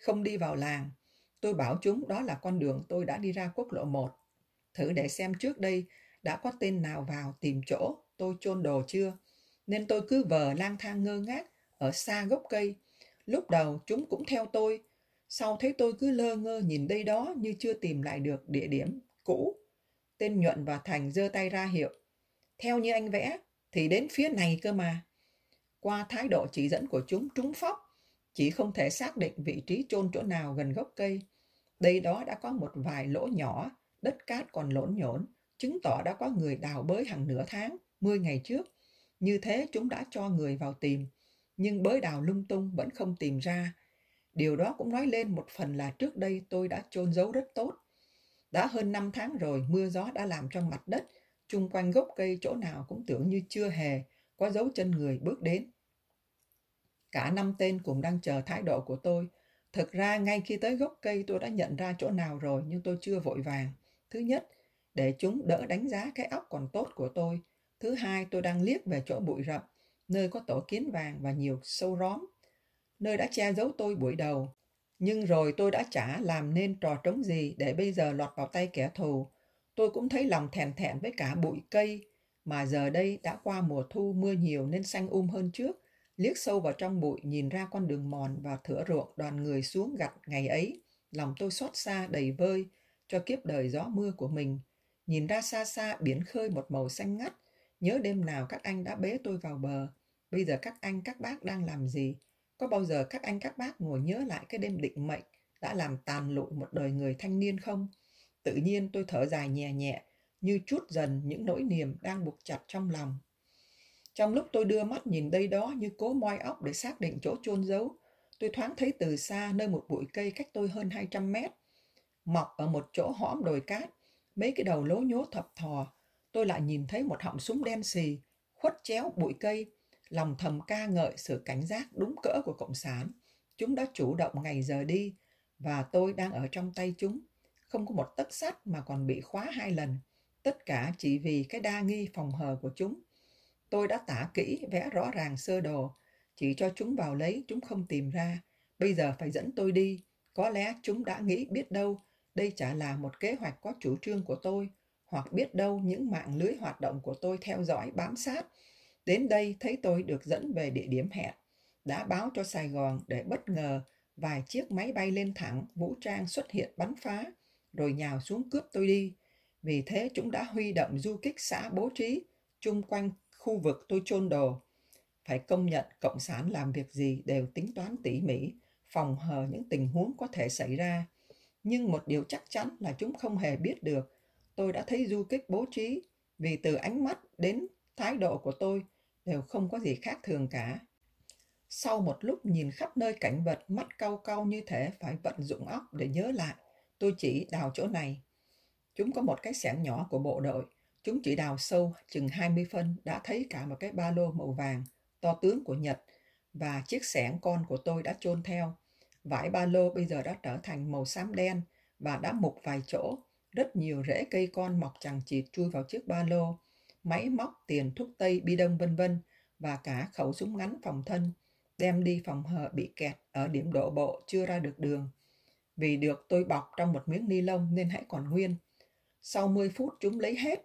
không đi vào làng. Tôi bảo chúng đó là con đường tôi đã đi ra quốc lộ 1. Thử để xem trước đây đã có tên nào vào tìm chỗ tôi chôn đồ chưa. Nên tôi cứ vờ lang thang ngơ ngác ở xa gốc cây. Lúc đầu chúng cũng theo tôi, sau thấy tôi cứ lơ ngơ nhìn đây đó như chưa tìm lại được địa điểm cũ. Tên Nhuận và Thành giơ tay ra hiệu. Theo như anh vẽ, thì đến phía này cơ mà. Qua thái độ chỉ dẫn của chúng trúng phóc, chỉ không thể xác định vị trí chôn chỗ nào gần gốc cây. Đây đó đã có một vài lỗ nhỏ, đất cát còn lỗn nhổn, chứng tỏ đã có người đào bới hàng nửa tháng, 10 ngày trước. Như thế chúng đã cho người vào tìm, nhưng bới đào lung tung vẫn không tìm ra. Điều đó cũng nói lên một phần là trước đây tôi đã chôn giấu rất tốt. Đã hơn 5 tháng rồi mưa gió đã làm cho mặt đất, chung quanh gốc cây chỗ nào cũng tưởng như chưa hề có dấu chân người bước đến. Cả năm tên cũng đang chờ thái độ của tôi. Thực ra ngay khi tới gốc cây tôi đã nhận ra chỗ nào rồi nhưng tôi chưa vội vàng. Thứ nhất, để chúng đỡ đánh giá cái óc còn tốt của tôi. Thứ hai, tôi đang liếc về chỗ bụi rậm, nơi có tổ kiến vàng và nhiều sâu róm, nơi đã che giấu tôi buổi đầu. Nhưng rồi tôi đã chả làm nên trò trống gì để bây giờ lọt vào tay kẻ thù. Tôi cũng thấy lòng thèn thẹn với cả bụi cây, mà giờ đây đã qua mùa thu mưa nhiều nên xanh um hơn trước, liếc sâu vào trong bụi nhìn ra con đường mòn và thửa ruộng đoàn người xuống gặt ngày ấy, lòng tôi xót xa đầy vơi cho kiếp đời gió mưa của mình. Nhìn ra xa xa biển khơi một màu xanh ngắt, nhớ đêm nào các anh đã bế tôi vào bờ. Bây giờ các anh các bác đang làm gì? Có bao giờ các anh các bác ngồi nhớ lại cái đêm định mệnh đã làm tàn lụi một đời người thanh niên không? Tự nhiên tôi thở dài nhẹ nhẹ, như chút dần những nỗi niềm đang buộc chặt trong lòng. Trong lúc tôi đưa mắt nhìn đây đó như cố moi óc để xác định chỗ chôn giấu, tôi thoáng thấy từ xa nơi một bụi cây cách tôi hơn 200 mét. Mọc ở một chỗ hõm đồi cát, mấy cái đầu lố nhố thập thò, tôi lại nhìn thấy một họng súng đen xì, khuất chéo bụi cây, lòng thầm ca ngợi sự cảnh giác đúng cỡ của Cộng sản. Chúng đã chủ động ngày giờ đi, và tôi đang ở trong tay chúng. Không có một tất sắt mà còn bị khóa hai lần. Tất cả chỉ vì cái đa nghi phòng hờ của chúng. Tôi đã tả kỹ, vẽ rõ ràng sơ đồ. Chỉ cho chúng vào lấy, chúng không tìm ra. Bây giờ phải dẫn tôi đi. Có lẽ chúng đã nghĩ biết đâu, đây chả là một kế hoạch có chủ trương của tôi, hoặc biết đâu những mạng lưới hoạt động của tôi theo dõi, bám sát. Đến đây thấy tôi được dẫn về địa điểm hẹn. Đã báo cho Sài Gòn để bất ngờ vài chiếc máy bay lên thẳng, vũ trang xuất hiện bắn phá, rồi nhào xuống cướp tôi đi. Vì thế chúng đã huy động du kích xã bố trí chung quanh khu vực tôi chôn đồ. Phải công nhận Cộng sản làm việc gì đều tính toán tỉ mỉ, phòng hờ những tình huống có thể xảy ra. Nhưng một điều chắc chắn là chúng không hề biết được. Tôi đã thấy du kích bố trí, vì từ ánh mắt đến thái độ của tôi đều không có gì khác thường cả. Sau một lúc nhìn khắp nơi cảnh vật mắt cau cau như thế phải vận dụng óc để nhớ lại, tôi chỉ đào chỗ này, Chúng có một cái xẻng nhỏ của bộ đội. Chúng chỉ đào sâu chừng 20 phân đã thấy cả một cái ba lô màu vàng to tướng của Nhật và chiếc xẻng con của tôi đã chôn theo. Vải ba lô bây giờ đã trở thành màu xám đen và đã mục vài chỗ. Rất nhiều rễ cây con mọc chẳng chịt chui vào chiếc ba lô. Máy móc, tiền, thuốc tây, bi đông vân vân và cả khẩu súng ngắn phòng thân đem đi phòng hờ bị kẹt ở điểm đổ bộ chưa ra được đường. Vì được tôi bọc trong một miếng ni lông nên hãy còn nguyên – sau 10 phút chúng lấy hết.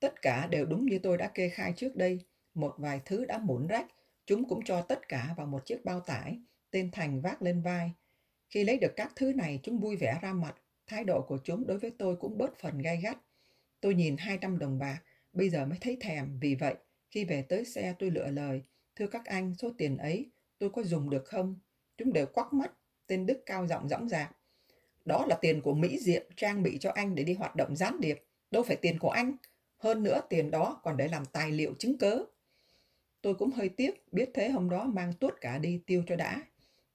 Tất cả đều đúng như tôi đã kê khai trước đây. Một vài thứ đã mổn rách, chúng cũng cho tất cả vào một chiếc bao tải, tên Thành vác lên vai. Khi lấy được các thứ này, chúng vui vẻ ra mặt. Thái độ của chúng đối với tôi cũng bớt phần gai gắt. Tôi nhìn 200 đồng bạc, bây giờ mới thấy thèm. Vì vậy, khi về tới xe tôi lựa lời, thưa các anh, số tiền ấy tôi có dùng được không? Chúng đều quắc mắt, tên Đức cao giọng dõng dạc. Đó là tiền của Mỹ diệm trang bị cho anh để đi hoạt động gián điệp, đâu phải tiền của anh. Hơn nữa tiền đó còn để làm tài liệu chứng cớ. Tôi cũng hơi tiếc, biết thế hôm đó mang tuốt cả đi tiêu cho đã.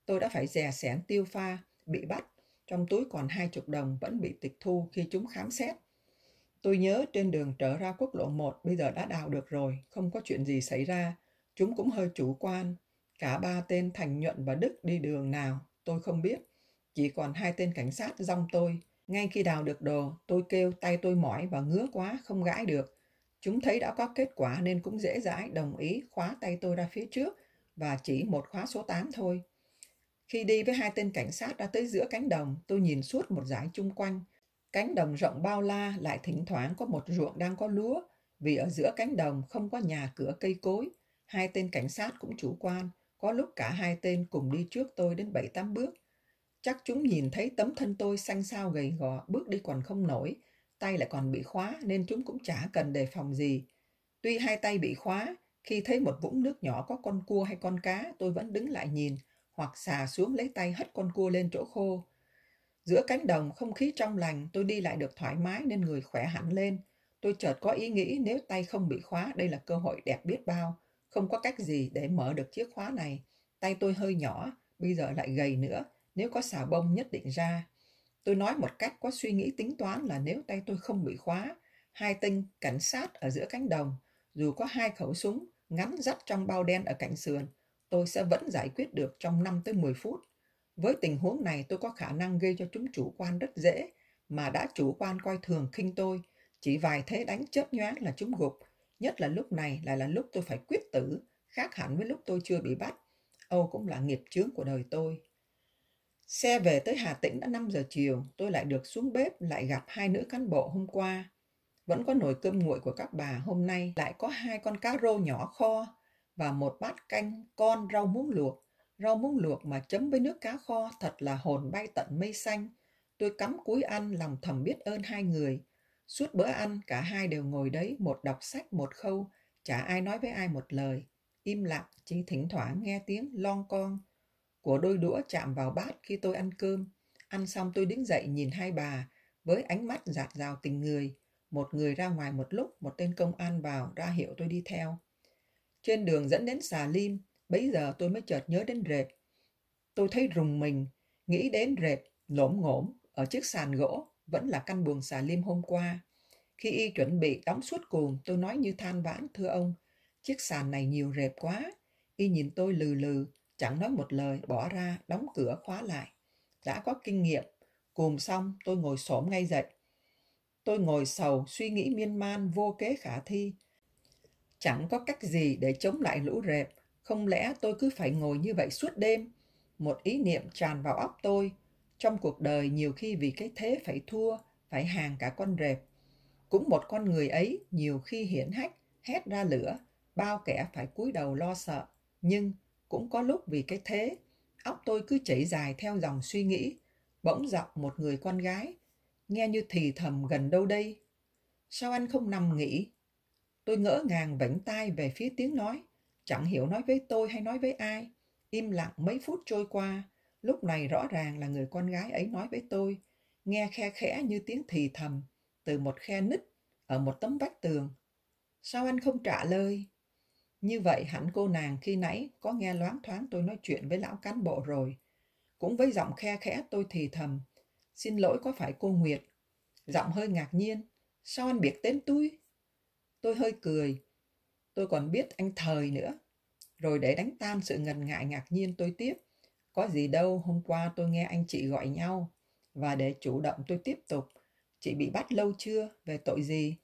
Tôi đã phải dè sẻn tiêu pha, bị bắt. Trong túi còn hai chục đồng vẫn bị tịch thu khi chúng khám xét. Tôi nhớ trên đường trở ra quốc lộ 1 bây giờ đã đào được rồi, không có chuyện gì xảy ra. Chúng cũng hơi chủ quan. Cả ba tên Thành Nhuận và Đức đi đường nào, tôi không biết. Chỉ còn hai tên cảnh sát rong tôi. Ngay khi đào được đồ, tôi kêu tay tôi mỏi và ngứa quá, không gãi được. Chúng thấy đã có kết quả nên cũng dễ dãi, đồng ý khóa tay tôi ra phía trước và chỉ một khóa số 8 thôi. Khi đi với hai tên cảnh sát đã tới giữa cánh đồng, tôi nhìn suốt một dải chung quanh. Cánh đồng rộng bao la lại thỉnh thoảng có một ruộng đang có lúa, vì ở giữa cánh đồng không có nhà cửa cây cối. Hai tên cảnh sát cũng chủ quan, có lúc cả hai tên cùng đi trước tôi đến 7-8 bước. Chắc chúng nhìn thấy tấm thân tôi xanh xao gầy gò, bước đi còn không nổi, tay lại còn bị khóa nên chúng cũng chả cần đề phòng gì. Tuy hai tay bị khóa, khi thấy một vũng nước nhỏ có con cua hay con cá, tôi vẫn đứng lại nhìn, hoặc xà xuống lấy tay hất con cua lên chỗ khô. Giữa cánh đồng, không khí trong lành, tôi đi lại được thoải mái nên người khỏe hẳn lên. Tôi chợt có ý nghĩ nếu tay không bị khóa, đây là cơ hội đẹp biết bao. Không có cách gì để mở được chiếc khóa này. Tay tôi hơi nhỏ, bây giờ lại gầy nữa nếu có xà bông nhất định ra. Tôi nói một cách có suy nghĩ tính toán là nếu tay tôi không bị khóa, hai tinh cảnh sát ở giữa cánh đồng, dù có hai khẩu súng ngắn dắt trong bao đen ở cạnh sườn, tôi sẽ vẫn giải quyết được trong 5 tới 10 phút. Với tình huống này tôi có khả năng gây cho chúng chủ quan rất dễ, mà đã chủ quan coi thường khinh tôi, chỉ vài thế đánh chớp nhoáng là chúng gục, nhất là lúc này lại là lúc tôi phải quyết tử, khác hẳn với lúc tôi chưa bị bắt. Âu cũng là nghiệp chướng của đời tôi. Xe về tới Hà Tĩnh đã 5 giờ chiều, tôi lại được xuống bếp lại gặp hai nữ cán bộ hôm qua. Vẫn có nồi cơm nguội của các bà hôm nay, lại có hai con cá rô nhỏ kho và một bát canh con rau muống luộc. Rau muống luộc mà chấm với nước cá kho thật là hồn bay tận mây xanh. Tôi cắm cúi ăn lòng thầm biết ơn hai người. Suốt bữa ăn cả hai đều ngồi đấy một đọc sách một khâu, chả ai nói với ai một lời. Im lặng, chỉ thỉnh thoảng nghe tiếng lon con của đôi đũa chạm vào bát khi tôi ăn cơm. Ăn xong tôi đứng dậy nhìn hai bà với ánh mắt giạt rào tình người. Một người ra ngoài một lúc, một tên công an vào ra hiệu tôi đi theo. Trên đường dẫn đến xà lim, bấy giờ tôi mới chợt nhớ đến rệt. Tôi thấy rùng mình, nghĩ đến rệt lổm ngổm ở chiếc sàn gỗ vẫn là căn buồng xà lim hôm qua. Khi y chuẩn bị đóng suốt cùng, tôi nói như than vãn, thưa ông, chiếc sàn này nhiều rệp quá. Y nhìn tôi lừ lừ, Chẳng nói một lời, bỏ ra, đóng cửa, khóa lại. Đã có kinh nghiệm, cùng xong tôi ngồi xổm ngay dậy. Tôi ngồi sầu, suy nghĩ miên man, vô kế khả thi. Chẳng có cách gì để chống lại lũ rệp, không lẽ tôi cứ phải ngồi như vậy suốt đêm? Một ý niệm tràn vào óc tôi. Trong cuộc đời nhiều khi vì cái thế phải thua, phải hàng cả con rệp. Cũng một con người ấy nhiều khi hiển hách, hét ra lửa, bao kẻ phải cúi đầu lo sợ. Nhưng cũng có lúc vì cái thế, óc tôi cứ chảy dài theo dòng suy nghĩ, bỗng dọc một người con gái, nghe như thì thầm gần đâu đây. Sao anh không nằm nghỉ? Tôi ngỡ ngàng vảnh tai về phía tiếng nói, chẳng hiểu nói với tôi hay nói với ai. Im lặng mấy phút trôi qua, lúc này rõ ràng là người con gái ấy nói với tôi, nghe khe khẽ như tiếng thì thầm, từ một khe nứt ở một tấm vách tường. Sao anh không trả lời? Như vậy hẳn cô nàng khi nãy có nghe loáng thoáng tôi nói chuyện với lão cán bộ rồi. Cũng với giọng khe khẽ tôi thì thầm. Xin lỗi có phải cô Nguyệt? Giọng hơi ngạc nhiên. Sao anh biết tên tôi? Tôi hơi cười. Tôi còn biết anh thời nữa. Rồi để đánh tan sự ngần ngại ngạc nhiên tôi tiếp. Có gì đâu, hôm qua tôi nghe anh chị gọi nhau. Và để chủ động tôi tiếp tục. Chị bị bắt lâu chưa? Về tội gì?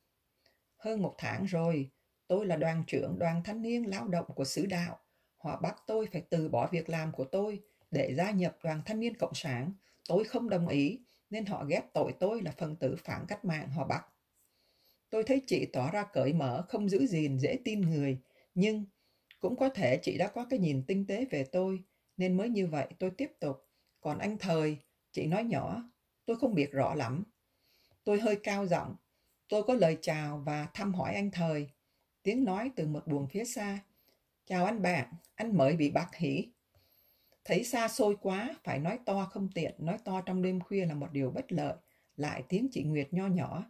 Hơn một tháng rồi. Tôi là đoàn trưởng đoàn thanh niên lao động của xứ đạo. Họ bắt tôi phải từ bỏ việc làm của tôi để gia nhập đoàn thanh niên cộng sản. Tôi không đồng ý, nên họ ghép tội tôi là phần tử phản cách mạng họ bắt. Tôi thấy chị tỏ ra cởi mở, không giữ gìn, dễ tin người. Nhưng cũng có thể chị đã có cái nhìn tinh tế về tôi, nên mới như vậy tôi tiếp tục. Còn anh Thời, chị nói nhỏ, tôi không biết rõ lắm. Tôi hơi cao giọng, tôi có lời chào và thăm hỏi anh Thời tiếng nói từ một buồng phía xa. Chào anh bạn, anh mới bị bạc hỉ. Thấy xa xôi quá, phải nói to không tiện, nói to trong đêm khuya là một điều bất lợi. Lại tiếng chị Nguyệt nho nhỏ.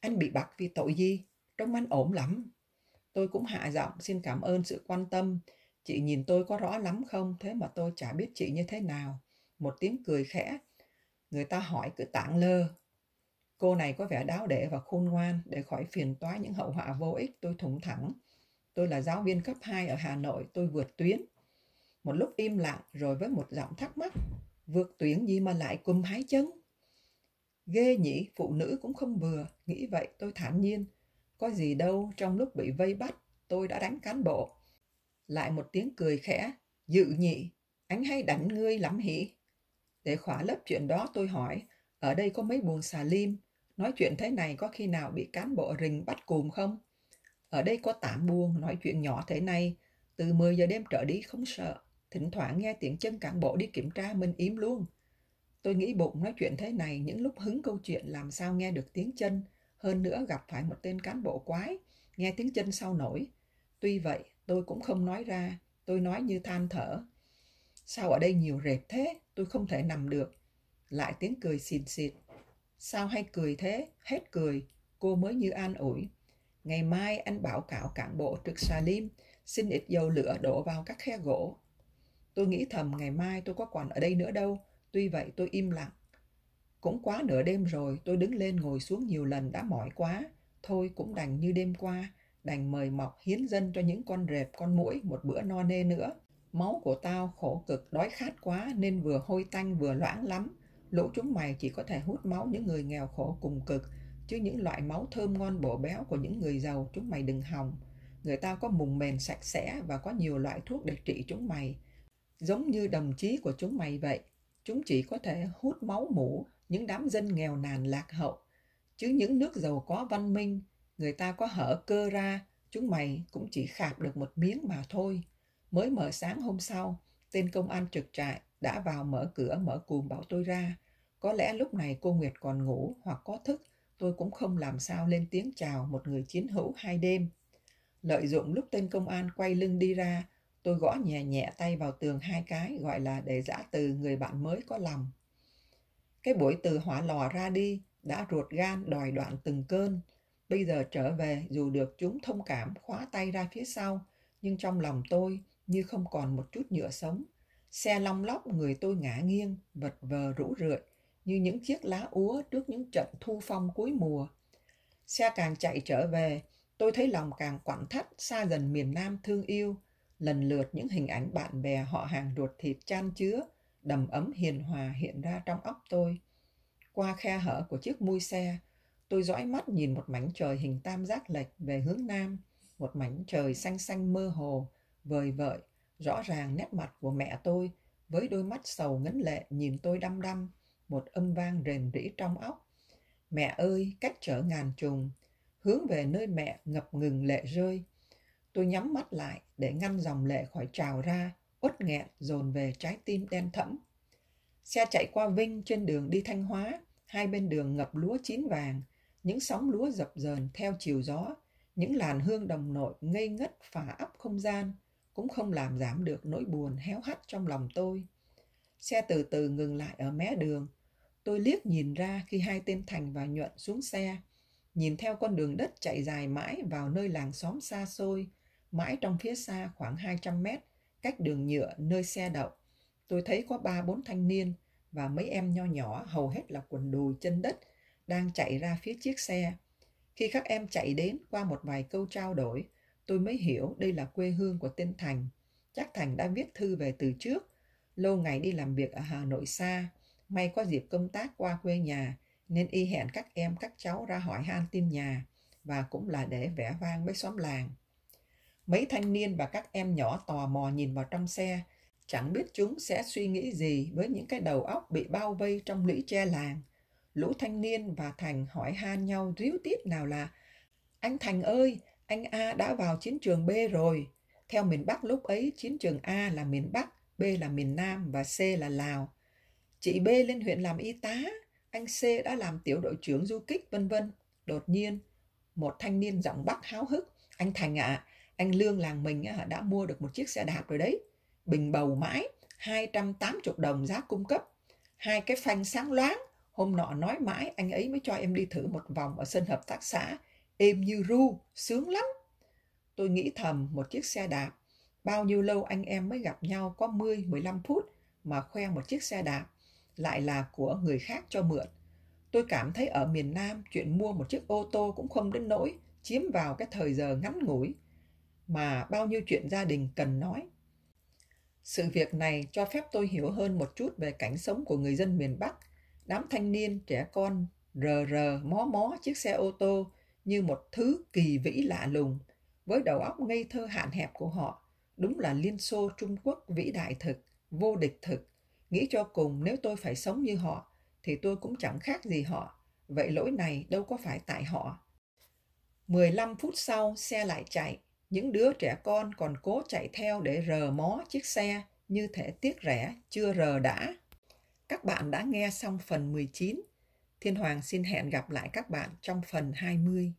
Anh bị bạc vì tội gì? Trông anh ổn lắm. Tôi cũng hạ giọng xin cảm ơn sự quan tâm. Chị nhìn tôi có rõ lắm không? Thế mà tôi chả biết chị như thế nào. Một tiếng cười khẽ. Người ta hỏi cứ tảng lơ, Cô này có vẻ đáo để và khôn ngoan để khỏi phiền toái những hậu họa vô ích tôi thủng thẳng. Tôi là giáo viên cấp 2 ở Hà Nội, tôi vượt tuyến. Một lúc im lặng rồi với một giọng thắc mắc, vượt tuyến gì mà lại cùm hái chân? Ghê nhỉ, phụ nữ cũng không vừa, nghĩ vậy tôi thản nhiên. Có gì đâu, trong lúc bị vây bắt, tôi đã đánh cán bộ. Lại một tiếng cười khẽ, dự nhị, anh hay đánh ngươi lắm hỉ. Để khỏa lớp chuyện đó tôi hỏi, ở đây có mấy buồng xà lim, Nói chuyện thế này có khi nào bị cán bộ rình bắt cùm không? Ở đây có tạm buông, nói chuyện nhỏ thế này. Từ 10 giờ đêm trở đi không sợ. Thỉnh thoảng nghe tiếng chân cán bộ đi kiểm tra mình im luôn. Tôi nghĩ bụng nói chuyện thế này những lúc hứng câu chuyện làm sao nghe được tiếng chân. Hơn nữa gặp phải một tên cán bộ quái, nghe tiếng chân sau nổi. Tuy vậy, tôi cũng không nói ra, tôi nói như than thở. Sao ở đây nhiều rệp thế, tôi không thể nằm được. Lại tiếng cười xìn xịt, Sao hay cười thế, hết cười, cô mới như an ủi. Ngày mai anh bảo cạo cán bộ trực xà lim, xin ít dầu lửa đổ vào các khe gỗ. Tôi nghĩ thầm ngày mai tôi có còn ở đây nữa đâu, tuy vậy tôi im lặng. Cũng quá nửa đêm rồi, tôi đứng lên ngồi xuống nhiều lần đã mỏi quá. Thôi cũng đành như đêm qua, đành mời mọc hiến dân cho những con rệp con mũi một bữa no nê nữa. Máu của tao khổ cực đói khát quá nên vừa hôi tanh vừa loãng lắm lũ chúng mày chỉ có thể hút máu những người nghèo khổ cùng cực chứ những loại máu thơm ngon bổ béo của những người giàu chúng mày đừng hòng người ta có mùng mền sạch sẽ và có nhiều loại thuốc để trị chúng mày giống như đồng chí của chúng mày vậy chúng chỉ có thể hút máu mũ những đám dân nghèo nàn lạc hậu chứ những nước giàu có văn minh người ta có hở cơ ra chúng mày cũng chỉ khạp được một miếng mà thôi mới mở sáng hôm sau tên công an trực trại đã vào mở cửa mở cùm bảo tôi ra. Có lẽ lúc này cô Nguyệt còn ngủ hoặc có thức, tôi cũng không làm sao lên tiếng chào một người chiến hữu hai đêm. Lợi dụng lúc tên công an quay lưng đi ra, tôi gõ nhẹ nhẹ tay vào tường hai cái gọi là để giã từ người bạn mới có lòng. Cái buổi từ hỏa lò ra đi, đã ruột gan đòi đoạn từng cơn. Bây giờ trở về dù được chúng thông cảm khóa tay ra phía sau, nhưng trong lòng tôi như không còn một chút nhựa sống, Xe long lóc người tôi ngã nghiêng, vật vờ rũ rượi, như những chiếc lá úa trước những trận thu phong cuối mùa. Xe càng chạy trở về, tôi thấy lòng càng quặn thắt xa dần miền Nam thương yêu, lần lượt những hình ảnh bạn bè họ hàng ruột thịt chan chứa, đầm ấm hiền hòa hiện ra trong óc tôi. Qua khe hở của chiếc mui xe, tôi dõi mắt nhìn một mảnh trời hình tam giác lệch về hướng nam, một mảnh trời xanh xanh mơ hồ, vời vợi, Rõ ràng nét mặt của mẹ tôi với đôi mắt sầu ngấn lệ nhìn tôi đăm đăm, một âm vang rền rĩ trong óc. Mẹ ơi, cách trở ngàn trùng, hướng về nơi mẹ ngập ngừng lệ rơi. Tôi nhắm mắt lại để ngăn dòng lệ khỏi trào ra, uất nghẹn dồn về trái tim đen thẫm. Xe chạy qua Vinh trên đường đi Thanh Hóa, hai bên đường ngập lúa chín vàng, những sóng lúa dập dờn theo chiều gió, những làn hương đồng nội ngây ngất phả ấp không gian – cũng không làm giảm được nỗi buồn héo hắt trong lòng tôi. Xe từ từ ngừng lại ở mé đường. Tôi liếc nhìn ra khi hai tên Thành và Nhuận xuống xe, nhìn theo con đường đất chạy dài mãi vào nơi làng xóm xa xôi, mãi trong phía xa khoảng 200 mét, cách đường nhựa nơi xe đậu. Tôi thấy có ba bốn thanh niên và mấy em nho nhỏ hầu hết là quần đùi chân đất đang chạy ra phía chiếc xe. Khi các em chạy đến qua một vài câu trao đổi, tôi mới hiểu đây là quê hương của tên Thành. Chắc Thành đã viết thư về từ trước. Lâu ngày đi làm việc ở Hà Nội xa, may có dịp công tác qua quê nhà, nên y hẹn các em các cháu ra hỏi han tin nhà và cũng là để vẽ vang với xóm làng. Mấy thanh niên và các em nhỏ tò mò nhìn vào trong xe, chẳng biết chúng sẽ suy nghĩ gì với những cái đầu óc bị bao vây trong lũy tre làng. Lũ thanh niên và Thành hỏi han nhau ríu tiết nào là Anh Thành ơi, anh A đã vào chiến trường B rồi. Theo miền Bắc lúc ấy, chiến trường A là miền Bắc, B là miền Nam và C là Lào. Chị B lên huyện làm y tá, anh C đã làm tiểu đội trưởng du kích vân vân. Đột nhiên, một thanh niên giọng Bắc háo hức, anh Thành ạ, à, anh Lương làng mình đã mua được một chiếc xe đạp rồi đấy. Bình bầu mãi, 280 đồng giá cung cấp. Hai cái phanh sáng loáng, hôm nọ nói mãi anh ấy mới cho em đi thử một vòng ở sân hợp tác xã êm như ru, sướng lắm. Tôi nghĩ thầm một chiếc xe đạp. Bao nhiêu lâu anh em mới gặp nhau có 10-15 phút mà khoe một chiếc xe đạp, lại là của người khác cho mượn. Tôi cảm thấy ở miền Nam chuyện mua một chiếc ô tô cũng không đến nỗi chiếm vào cái thời giờ ngắn ngủi mà bao nhiêu chuyện gia đình cần nói. Sự việc này cho phép tôi hiểu hơn một chút về cảnh sống của người dân miền Bắc, đám thanh niên, trẻ con rờ rờ mó mó chiếc xe ô tô như một thứ kỳ vĩ lạ lùng với đầu óc ngây thơ hạn hẹp của họ đúng là liên xô trung quốc vĩ đại thực vô địch thực nghĩ cho cùng nếu tôi phải sống như họ thì tôi cũng chẳng khác gì họ vậy lỗi này đâu có phải tại họ 15 phút sau xe lại chạy những đứa trẻ con còn cố chạy theo để rờ mó chiếc xe như thể tiếc rẻ chưa rờ đã các bạn đã nghe xong phần 19 Thiên Hoàng xin hẹn gặp lại các bạn trong phần 20.